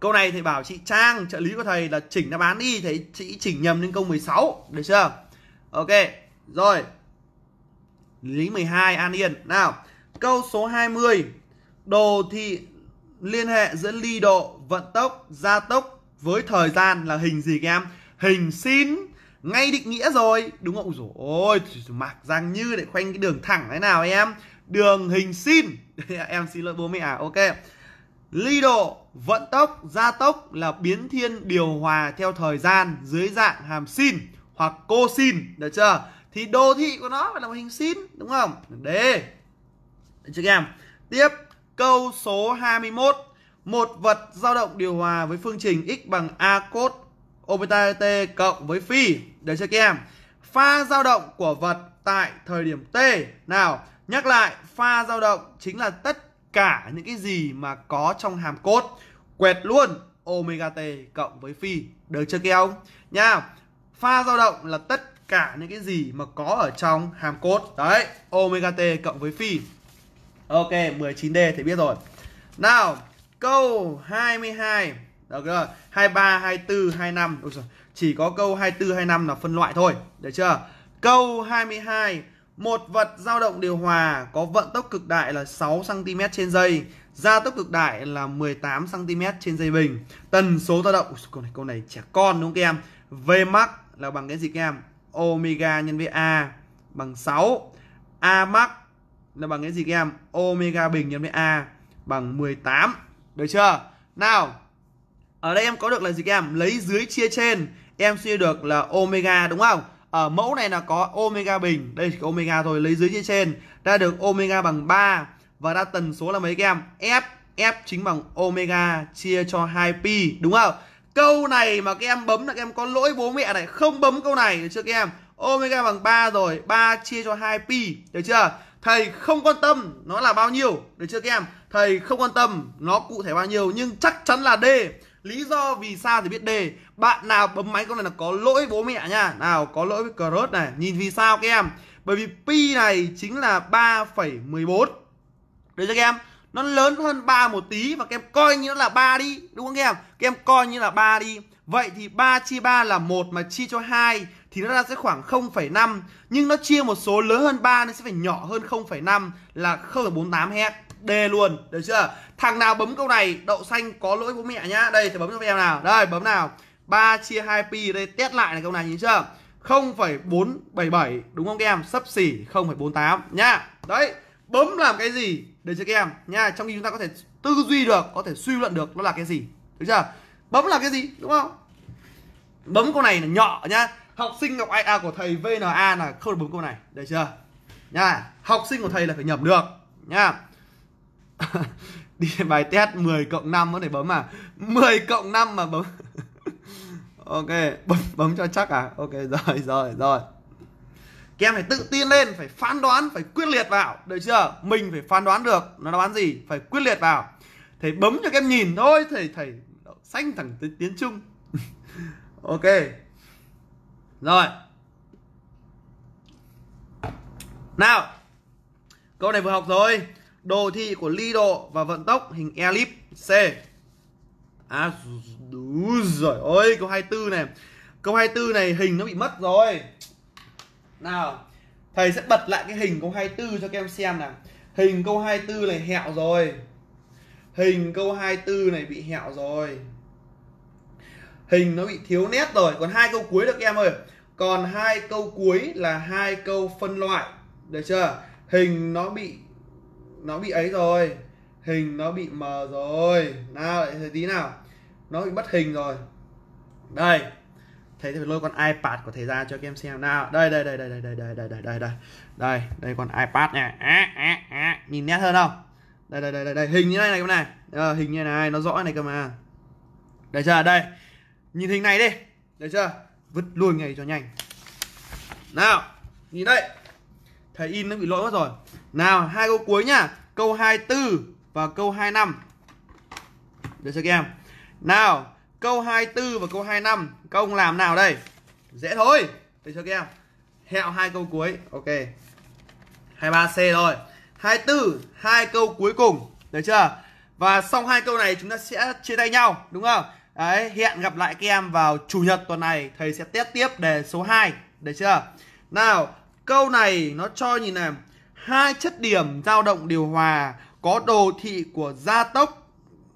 Câu này thầy bảo chị Trang, trợ lý của thầy là chỉnh đáp án đi, thầy chị chỉnh nhầm đến câu 16, được chưa? Ok. Rồi. Lý 12 An Yên. Nào, Câu số 20. Đồ thị liên hệ giữa ly độ, vận tốc, gia tốc với thời gian là hình gì các em? Hình sin ngay định nghĩa rồi đúng không rồi ôi mặc răng như để khoanh cái đường thẳng thế nào em đường hình sin em xin lỗi bố mẹ à ok ly độ vận tốc gia tốc là biến thiên điều hòa theo thời gian dưới dạng hàm sin hoặc cosin được chưa thì đồ thị của nó phải là một hình sin đúng không d Đấy chưa em? Tiếp câu số 21. Một vật dao động điều hòa với phương trình x bằng a cos omega t cộng với phi. Đấy chưa em? Pha dao động của vật tại thời điểm t. Nào, nhắc lại, pha dao động chính là tất cả những cái gì mà có trong hàm cốt. Quẹt luôn omega t cộng với phi. Được chưa các ông? Nha. Pha dao động là tất cả những cái gì mà có ở trong hàm cốt. Đấy, omega t cộng với phi. Ok 19D thì biết rồi Nào câu 22 Được rồi 23, 24, 25 Ôi trời, Chỉ có câu 24, 25 là phân loại thôi Được chưa Câu 22 Một vật dao động điều hòa có vận tốc cực đại là 6cm trên giây Gia tốc cực đại là 18cm trên giây bình Tần số dao động Ôi, câu, này, câu này trẻ con đúng không các em V max là bằng cái gì các em Omega nhân với A bằng 6 A max là bằng cái gì các em omega bình nhân với a bằng 18 được chưa nào ở đây em có được là gì các em lấy dưới chia trên em suy được là omega đúng không ở mẫu này là có omega bình đây chỉ có omega thôi lấy dưới chia trên ra được omega bằng 3 và ra tần số là mấy các em f f chính bằng omega chia cho 2 pi đúng không câu này mà các em bấm là các em có lỗi bố mẹ này không bấm câu này được chưa các em omega bằng 3 rồi 3 chia cho 2 pi được chưa thầy không quan tâm nó là bao nhiêu được chưa các em thầy không quan tâm nó cụ thể bao nhiêu nhưng chắc chắn là d lý do vì sao thì biết d bạn nào bấm máy con này là có lỗi bố mẹ nha nào có lỗi với cross này nhìn vì sao các em bởi vì pi này chính là 3,14 được chưa các em nó lớn hơn 3 một tí và các em coi như nó là 3 đi đúng không các em các em coi như là 3 đi vậy thì 3 chia 3 là một mà chia cho 2 thì nó ra sẽ khoảng 0,5 nhưng nó chia một số lớn hơn 3 nên sẽ phải nhỏ hơn 0,5 là 0,48 Hz. d luôn, được chưa? Thằng nào bấm câu này đậu xanh có lỗi bố mẹ nhá. Đây thì bấm cho em nào. Đây bấm nào. 3 chia 2 pi đây test lại này câu này nhìn chưa? 0,477 đúng không các em? Sấp xỉ 0,48 nhá. Đấy, bấm làm cái gì? Được cho các em? Nhá, trong khi chúng ta có thể tư duy được, có thể suy luận được nó là cái gì. Được chưa? Bấm là cái gì, đúng không? Bấm câu này là nhỏ nhá học sinh học IELTS của thầy VNA là không được bấm câu này được chưa nha học sinh của thầy là phải nhẩm được nha đi bài test 10 cộng 5 có thể bấm à? 10 cộng 5 mà bấm ok bấm, bấm cho chắc à ok rồi rồi rồi các em phải tự tin lên phải phán đoán phải quyết liệt vào được chưa mình phải phán đoán được nó đoán gì phải quyết liệt vào thầy bấm cho các em nhìn thôi thầy thầy xanh thẳng tới tiến trung ok rồi nào câu này vừa học rồi đồ thị của ly độ và vận tốc hình elip c à đúng rồi ôi câu 24 này câu 24 này hình nó bị mất rồi nào thầy sẽ bật lại cái hình câu 24 cho các em xem nào hình câu 24 này hẹo rồi hình câu 24 này bị hẹo rồi hình nó bị thiếu nét rồi còn hai câu cuối được các em ơi còn hai câu cuối là hai câu phân loại được chưa hình nó bị nó bị ấy rồi hình nó bị mờ rồi nào lại tí nào nó bị bất hình rồi đây thầy phải lôi con ipad của thầy ra cho các em xem nào đây đây đây đây đây đây đây đây đây đây đây đây đây con ipad này à, à, à. nhìn nét hơn không đây đây đây đây, đây. hình như này này các này à, hình như này nó rõ này cơ mà đây chưa đây nhìn hình này đi được chưa vứt lùi ngay cho nhanh nào nhìn đây thầy in nó bị lỗi mất rồi nào hai câu cuối nhá câu 24 và câu 25 được chưa các em nào câu 24 và câu 25 các ông làm nào đây dễ thôi được chưa các em hẹo hai câu cuối ok 23C rồi 24 hai câu cuối cùng được chưa và sau hai câu này chúng ta sẽ chia tay nhau đúng không Đấy, hẹn gặp lại các em vào chủ nhật tuần này thầy sẽ test tiếp đề số 2, được chưa? Nào, câu này nó cho nhìn này, hai chất điểm dao động điều hòa có đồ thị của gia tốc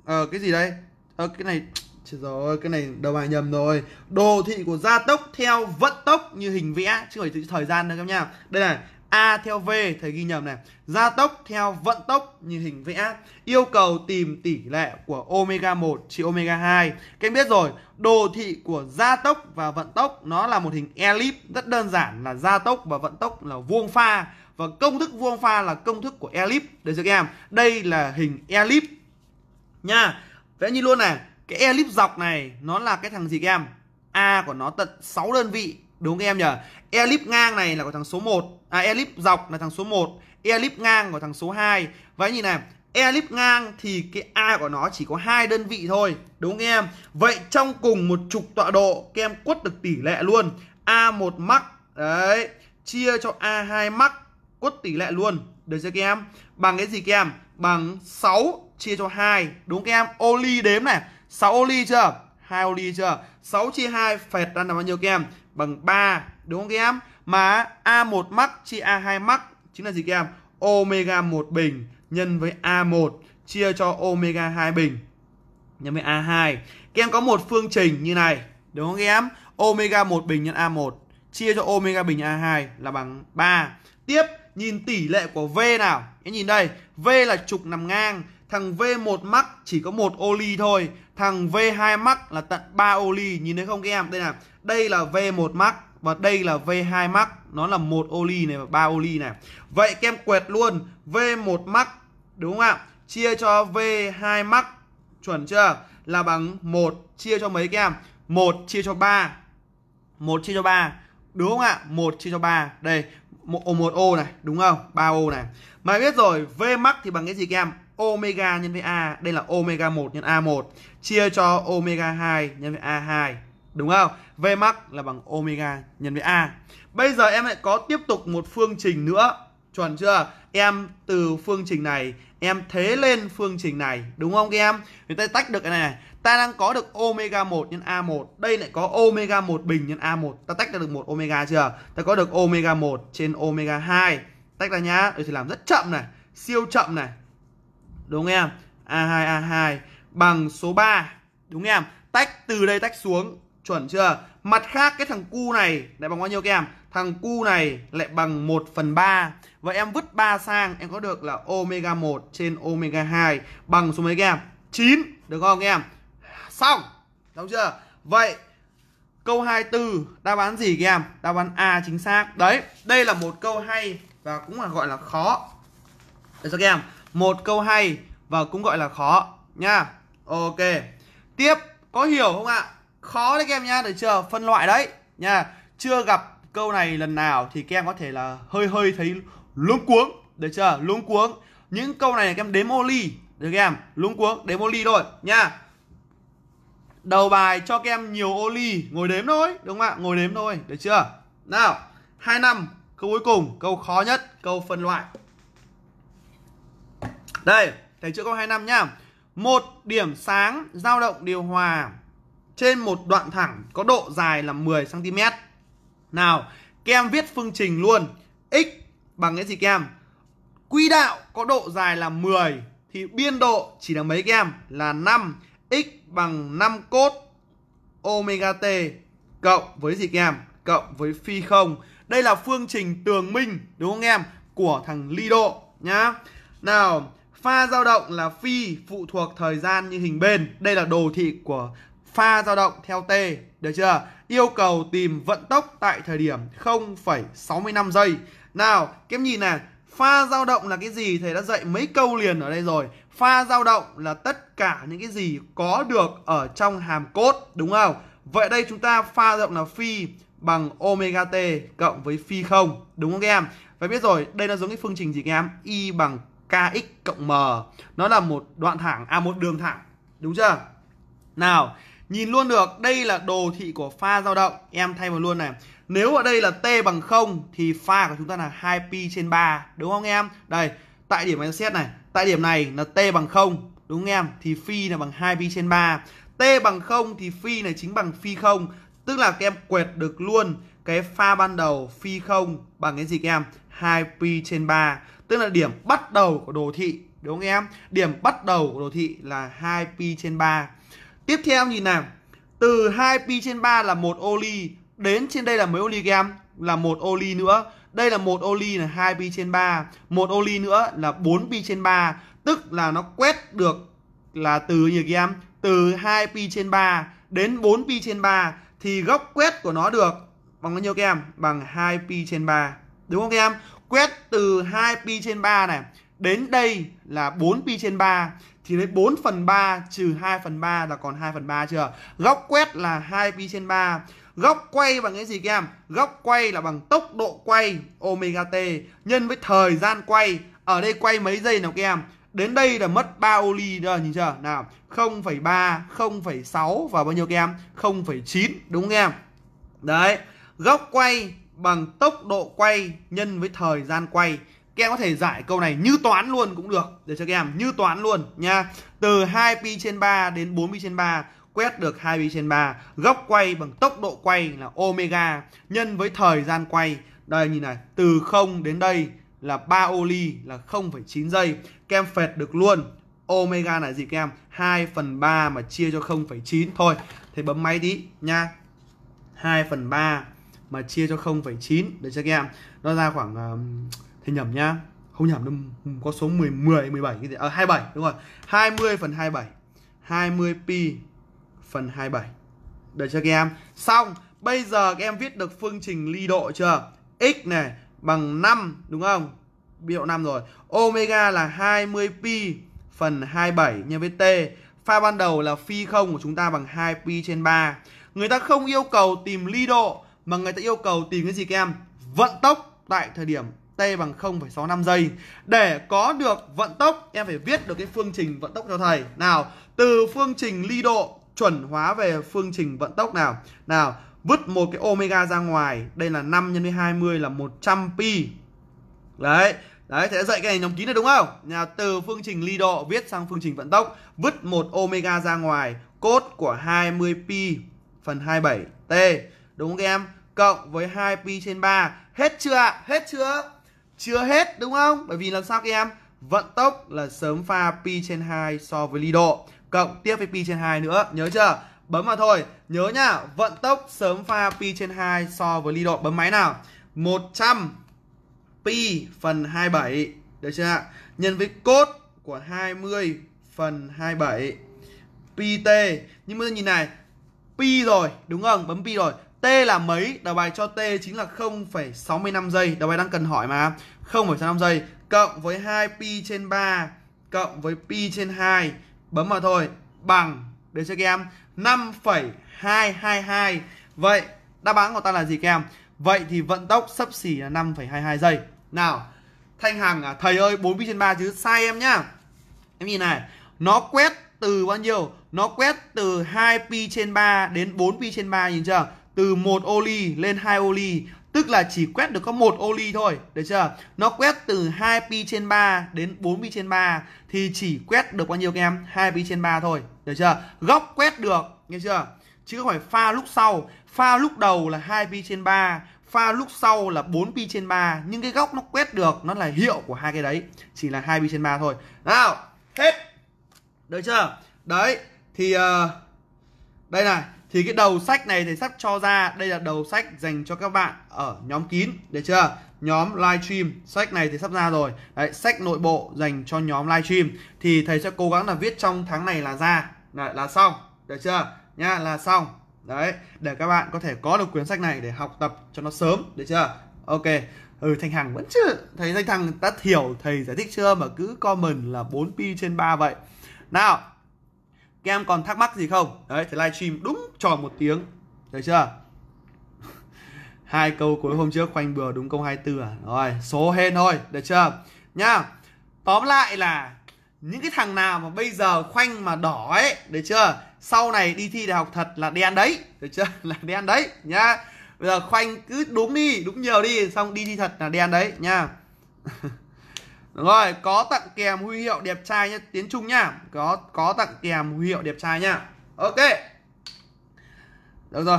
ờ cái gì đây? Ờ cái này Trời ơi, cái này đầu bài nhầm rồi. Đồ thị của gia tốc theo vận tốc như hình vẽ chứ không phải thời gian đâu các em nha. Đây này, A theo V thầy ghi nhầm này gia tốc theo vận tốc như hình vẽ yêu cầu tìm tỷ lệ của omega 1 chia omega 2 các em biết rồi đồ thị của gia tốc và vận tốc nó là một hình elip rất đơn giản là gia tốc và vận tốc là vuông pha và công thức vuông pha là công thức của elip để cho các em đây là hình elip nha vẽ như luôn này cái elip dọc này nó là cái thằng gì các em A của nó tận 6 đơn vị Đúng em nhỉ? Elip ngang này là của thằng số 1, à elip dọc là thằng số 1, elip ngang của thằng số 2. Vậy nhìn này, elip ngang thì cái a của nó chỉ có hai đơn vị thôi, đúng em? Vậy trong cùng một trục tọa độ các em quất được tỷ lệ luôn. A1 mắc đấy, chia cho A2 mắc quất tỷ lệ luôn. Được chưa các em? Bằng cái gì các em? Bằng 6 chia cho 2, đúng các em? Ô đếm này, 6 oli chưa? 2 oli chưa? 6 chia 2 phệt ra là bao nhiêu các em? bằng 3 đúng không các em? Mà A1 max chia A2 max chính là gì các em? Omega 1 bình nhân với A1 chia cho omega 2 bình nhân với A2. Các em có một phương trình như này đúng không các em? Omega 1 bình nhân A1 chia cho omega bình A2 là bằng 3. Tiếp nhìn tỷ lệ của V nào. Em nhìn đây, V là trục nằm ngang, thằng V1 max chỉ có một ô ly thôi, thằng V2 max là tận 3 ô ly. Nhìn thấy không các em? Đây là đây là V1 Max và đây là V2 Max nó là một ô ly này và ba ô ly này vậy kem quẹt luôn V1 Max đúng không ạ chia cho V2 Max chuẩn chưa là bằng 1 chia cho mấy kem 1 chia cho 3 1 chia cho 3 đúng không ạ 1 chia cho 3 đây một ô một ô này đúng không ba ô này mà biết rồi V Max thì bằng cái gì kem omega nhân với a đây là omega 1 nhân a1 chia cho omega 2 nhân với a2 Đúng không? V max là bằng omega nhân với A. Bây giờ em lại có tiếp tục một phương trình nữa. Chuẩn chưa? Em từ phương trình này em thế lên phương trình này. Đúng không các em? Người ta tách được cái này này. Ta đang có được omega 1 nhân A1. Đây lại có omega 1 bình nhân A1. Ta tách ra được một omega chưa? Ta có được omega 1 trên omega 2. Tách ra nhá. Đây thì làm rất chậm này. Siêu chậm này. Đúng không em? A2, A2 bằng số 3. Đúng không em? Tách từ đây tách xuống chuẩn chưa mặt khác cái thằng cu này lại bằng bao nhiêu các em thằng cu này lại bằng 1 phần 3 vậy em vứt 3 sang em có được là omega 1 trên omega 2 bằng số mấy các em 9 được không các em xong đúng chưa vậy câu 24 đáp án gì các em đáp án A chính xác đấy đây là một câu hay và cũng là gọi là khó để cho các em một câu hay và cũng gọi là khó nha ok tiếp có hiểu không ạ khó đấy các em nhá được chưa phân loại đấy nha chưa gặp câu này lần nào thì các em có thể là hơi hơi thấy luống cuống được chưa luống cuống những câu này các em demo ly được các em luống cuống đếm ly thôi nha đầu bài cho các em nhiều ô ly ngồi đếm thôi đúng không ạ ngồi đếm thôi được chưa nào hai năm câu cuối cùng câu khó nhất câu phân loại đây thấy chưa câu hai năm nhá một điểm sáng dao động điều hòa trên một đoạn thẳng có độ dài là 10 cm. Nào, các em viết phương trình luôn. X bằng cái gì các em? Quỹ đạo có độ dài là 10 thì biên độ chỉ là mấy các em? Là 5. X bằng 5 cốt omega t cộng với gì các em? Cộng với phi không. Đây là phương trình tường minh đúng không em? Của thằng ly độ nhá. Nào, pha dao động là phi phụ thuộc thời gian như hình bên. Đây là đồ thị của pha dao động theo t được chưa yêu cầu tìm vận tốc tại thời điểm 0,65 giây nào các em nhìn này pha dao động là cái gì thầy đã dạy mấy câu liền ở đây rồi pha dao động là tất cả những cái gì có được ở trong hàm cốt đúng không vậy đây chúng ta pha dao động là phi bằng omega t cộng với phi không đúng không các em và biết rồi đây nó giống cái phương trình gì các em y bằng kx cộng m nó là một đoạn thẳng à một đường thẳng đúng chưa nào Nhìn luôn được, đây là đồ thị của pha dao động. Em thay vào luôn này. Nếu ở đây là t bằng 0 thì pha của chúng ta là 2pi trên 3, đúng không em? Đây, tại điểm em xét này, tại điểm này là t bằng 0, đúng không em? Thì phi là bằng 2pi trên 3. T bằng 0 thì phi này chính bằng phi 0, tức là các em quẹt được luôn cái pha ban đầu phi 0 bằng cái gì các em? 2pi trên 3, tức là điểm bắt đầu của đồ thị, đúng không em? Điểm bắt đầu của đồ thị là 2pi trên 3. Tiếp theo nhìn nào. Từ 2 pi trên 3 là một ô ly đến trên đây là mấy ô ly các Là một ô ly nữa. Đây là một ô ly là 2 pi trên 3, một ô ly nữa là 4 pi trên 3, tức là nó quét được là từ nhiều các từ 2 pi trên 3 đến 4 pi trên 3 thì góc quét của nó được bằng bao nhiêu các em? Bằng 2 pi trên 3. Đúng không các em? Quét từ 2 pi trên 3 này Đến đây là 4 pi trên 3 Thì lấy 4 phần 3 trừ 2 phần 3 là còn 2 phần 3 chưa Góc quét là 2 pi trên 3 Góc quay bằng cái gì các em Góc quay là bằng tốc độ quay Omega t Nhân với thời gian quay Ở đây quay mấy giây nào các em Đến đây là mất 3 ô ly đó nhìn chưa Nào 0,3 0,6 và bao nhiêu các em 0,9 đúng không em Đấy Góc quay bằng tốc độ quay nhân với thời gian quay các em có thể giải câu này như toán luôn cũng được để cho các em như toán luôn nha từ 2 pi trên 3 đến 4 pi trên 3 quét được 2 pi trên 3 góc quay bằng tốc độ quay là omega nhân với thời gian quay đây nhìn này từ 0 đến đây là 3 ô ly là 0,9 giây các em phệt được luôn omega là gì các em 2 phần 3 mà chia cho 0,9 thôi thì bấm máy tí nha 2 phần 3 mà chia cho 0,9 để cho các em nó ra khoảng uh, thì nhầm nhá không nhầm đâu có số 10 10 17 cái gì à, 27 đúng rồi 20 phần 27 20 pi phần 27 được cho các em xong bây giờ các em viết được phương trình ly độ chưa x này bằng 5 đúng không biểu 5 rồi omega là 20 pi phần 27 nhân với t pha ban đầu là phi không của chúng ta bằng 2 pi trên 3 người ta không yêu cầu tìm ly độ mà người ta yêu cầu tìm cái gì các em vận tốc tại thời điểm t bằng 0,65 giây. Để có được vận tốc, em phải viết được cái phương trình vận tốc cho thầy. Nào, từ phương trình ly độ chuẩn hóa về phương trình vận tốc nào. Nào, vứt một cái omega ra ngoài, đây là 5 nhân với 20 là 100 pi. Đấy, Đấy, thế dạy cái này nhóm kín này đúng không? nào từ phương trình ly độ viết sang phương trình vận tốc, vứt một omega ra ngoài, cốt của 20 pi phần 27 t, đúng không các em? Cộng với 2 pi trên 3. Hết chưa ạ? Hết chưa? chưa hết đúng không? Bởi vì làm sao các em? Vận tốc là sớm pha pi trên 2 so với ly độ cộng tiếp với pi trên 2 nữa, nhớ chưa? Bấm vào thôi. Nhớ nhá, vận tốc sớm pha pi trên 2 so với ly độ bấm máy nào. 100 pi phần 27 được chưa ạ? Nhân với cốt của 20 phần 27 pi t. Nhưng mà nhìn này, pi rồi, đúng không? Bấm pi rồi. T là mấy? Đầu bài cho T chính là 0,65 giây. Đầu bài đang cần hỏi mà. 0,65 giây cộng với 2 pi trên 3 cộng với pi trên 2 bấm vào thôi bằng để cho các em 5,222. Vậy đáp án của ta là gì các em? Vậy thì vận tốc sấp xỉ là 5,22 giây. Nào, Thanh Hằng à, thầy ơi 4 pi trên 3 chứ sai em nhá. Em nhìn này, nó quét từ bao nhiêu? Nó quét từ 2 pi trên 3 đến 4 pi trên 3 nhìn chưa? từ một ô ly lên hai ô ly tức là chỉ quét được có một ô ly thôi được chưa nó quét từ 2 pi trên 3 đến 4 pi trên 3 thì chỉ quét được bao nhiêu các em 2 pi trên 3 thôi được chưa góc quét được nghe chưa chứ không phải pha lúc sau pha lúc đầu là 2 pi trên 3 pha lúc sau là 4 pi trên 3 nhưng cái góc nó quét được nó là hiệu của hai cái đấy chỉ là 2 pi trên 3 thôi nào hết được chưa đấy thì uh, đây này thì cái đầu sách này thì sắp cho ra đây là đầu sách dành cho các bạn ở nhóm kín được chưa nhóm livestream sách này thì sắp ra rồi đấy sách nội bộ dành cho nhóm livestream thì thầy sẽ cố gắng là viết trong tháng này là ra đấy, là xong được chưa nhá là xong đấy để các bạn có thể có được quyển sách này để học tập cho nó sớm được chưa ok ừ thành hằng vẫn chưa thầy thanh thằng đã hiểu thầy giải thích chưa mà cứ comment là 4 pi trên 3 vậy nào các em còn thắc mắc gì không đấy thì livestream đúng tròn một tiếng được chưa hai câu cuối hôm trước khoanh bừa đúng câu 24 à rồi số hên thôi được chưa nhá tóm lại là những cái thằng nào mà bây giờ khoanh mà đỏ ấy được chưa sau này đi thi đại học thật là đen đấy được chưa là đen đấy nhá bây giờ khoanh cứ đúng đi đúng nhiều đi xong đi thi thật là đen đấy nhá rồi, có tặng kèm huy hiệu đẹp trai nhá, Tiến Trung nhá. Có có tặng kèm huy hiệu đẹp trai nhá. Ok. Được rồi.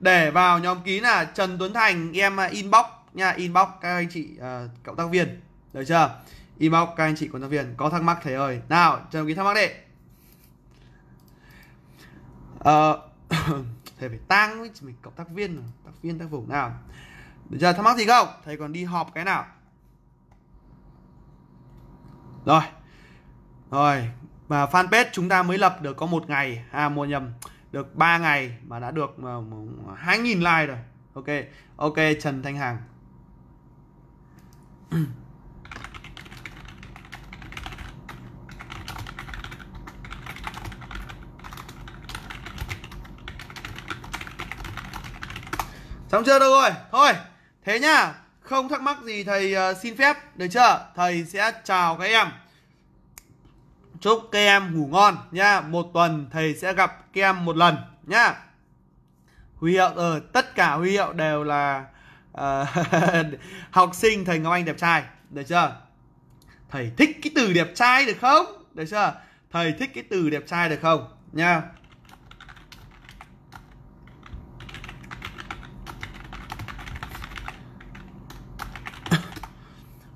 Để vào nhóm ký là Trần Tuấn Thành em à, inbox nha, inbox các anh chị uh, cộng tác viên. Được chưa? Inbox các anh chị cộng tác viên có thắc mắc thầy ơi. Nào, chờ ký thắc mắc đi. uh, thầy phải tăng với mình cộng tác viên, tác viên tác vụ nào. Được chưa? Thắc mắc gì không? Thầy còn đi họp cái nào? rồi rồi và fanpage chúng ta mới lập được có một ngày à mua nhầm được 3 ngày mà đã được 2.000 ờ, like rồi ok ok Trần Thanh Hằng xong chưa đâu rồi thôi thế nhá không thắc mắc gì thầy ờ, xin phép được chưa thầy sẽ chào các em chúc các em ngủ ngon nha một tuần thầy sẽ gặp các em một lần nhá huy hiệu ờ uh, tất cả huy hiệu đều là uh, học sinh thầy ngọc anh đẹp trai được chưa thầy thích cái từ đẹp trai được không được chưa thầy thích cái từ đẹp trai được không nha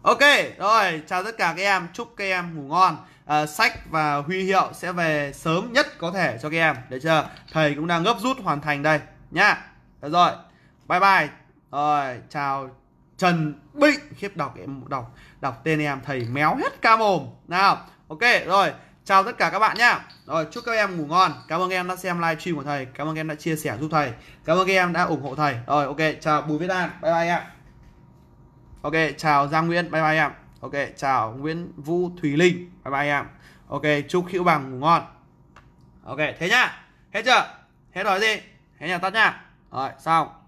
Ok, rồi chào tất cả các em, chúc các em ngủ ngon. À, sách và huy hiệu sẽ về sớm nhất có thể cho các em, được chưa? Thầy cũng đang gấp rút hoàn thành đây nhá. Được rồi. Bye bye. Rồi, chào Trần Bích khiếp đọc em đọc đọc tên em thầy méo hết ca mồm. Nào. Ok, rồi. Chào tất cả các bạn nhá. Rồi, chúc các em ngủ ngon. Cảm ơn các em đã xem livestream của thầy, cảm ơn các em đã chia sẻ giúp thầy, cảm ơn các em đã ủng hộ thầy. Rồi, ok, chào Bùi Viết An. Bye bye em ok chào giang nguyên bye bye em ok chào nguyễn vũ thùy linh bye bye em ok chúc hữu bằng ngủ ngon ok thế nhá hết chưa hết rồi gì Hết nhà tắt nhá rồi xong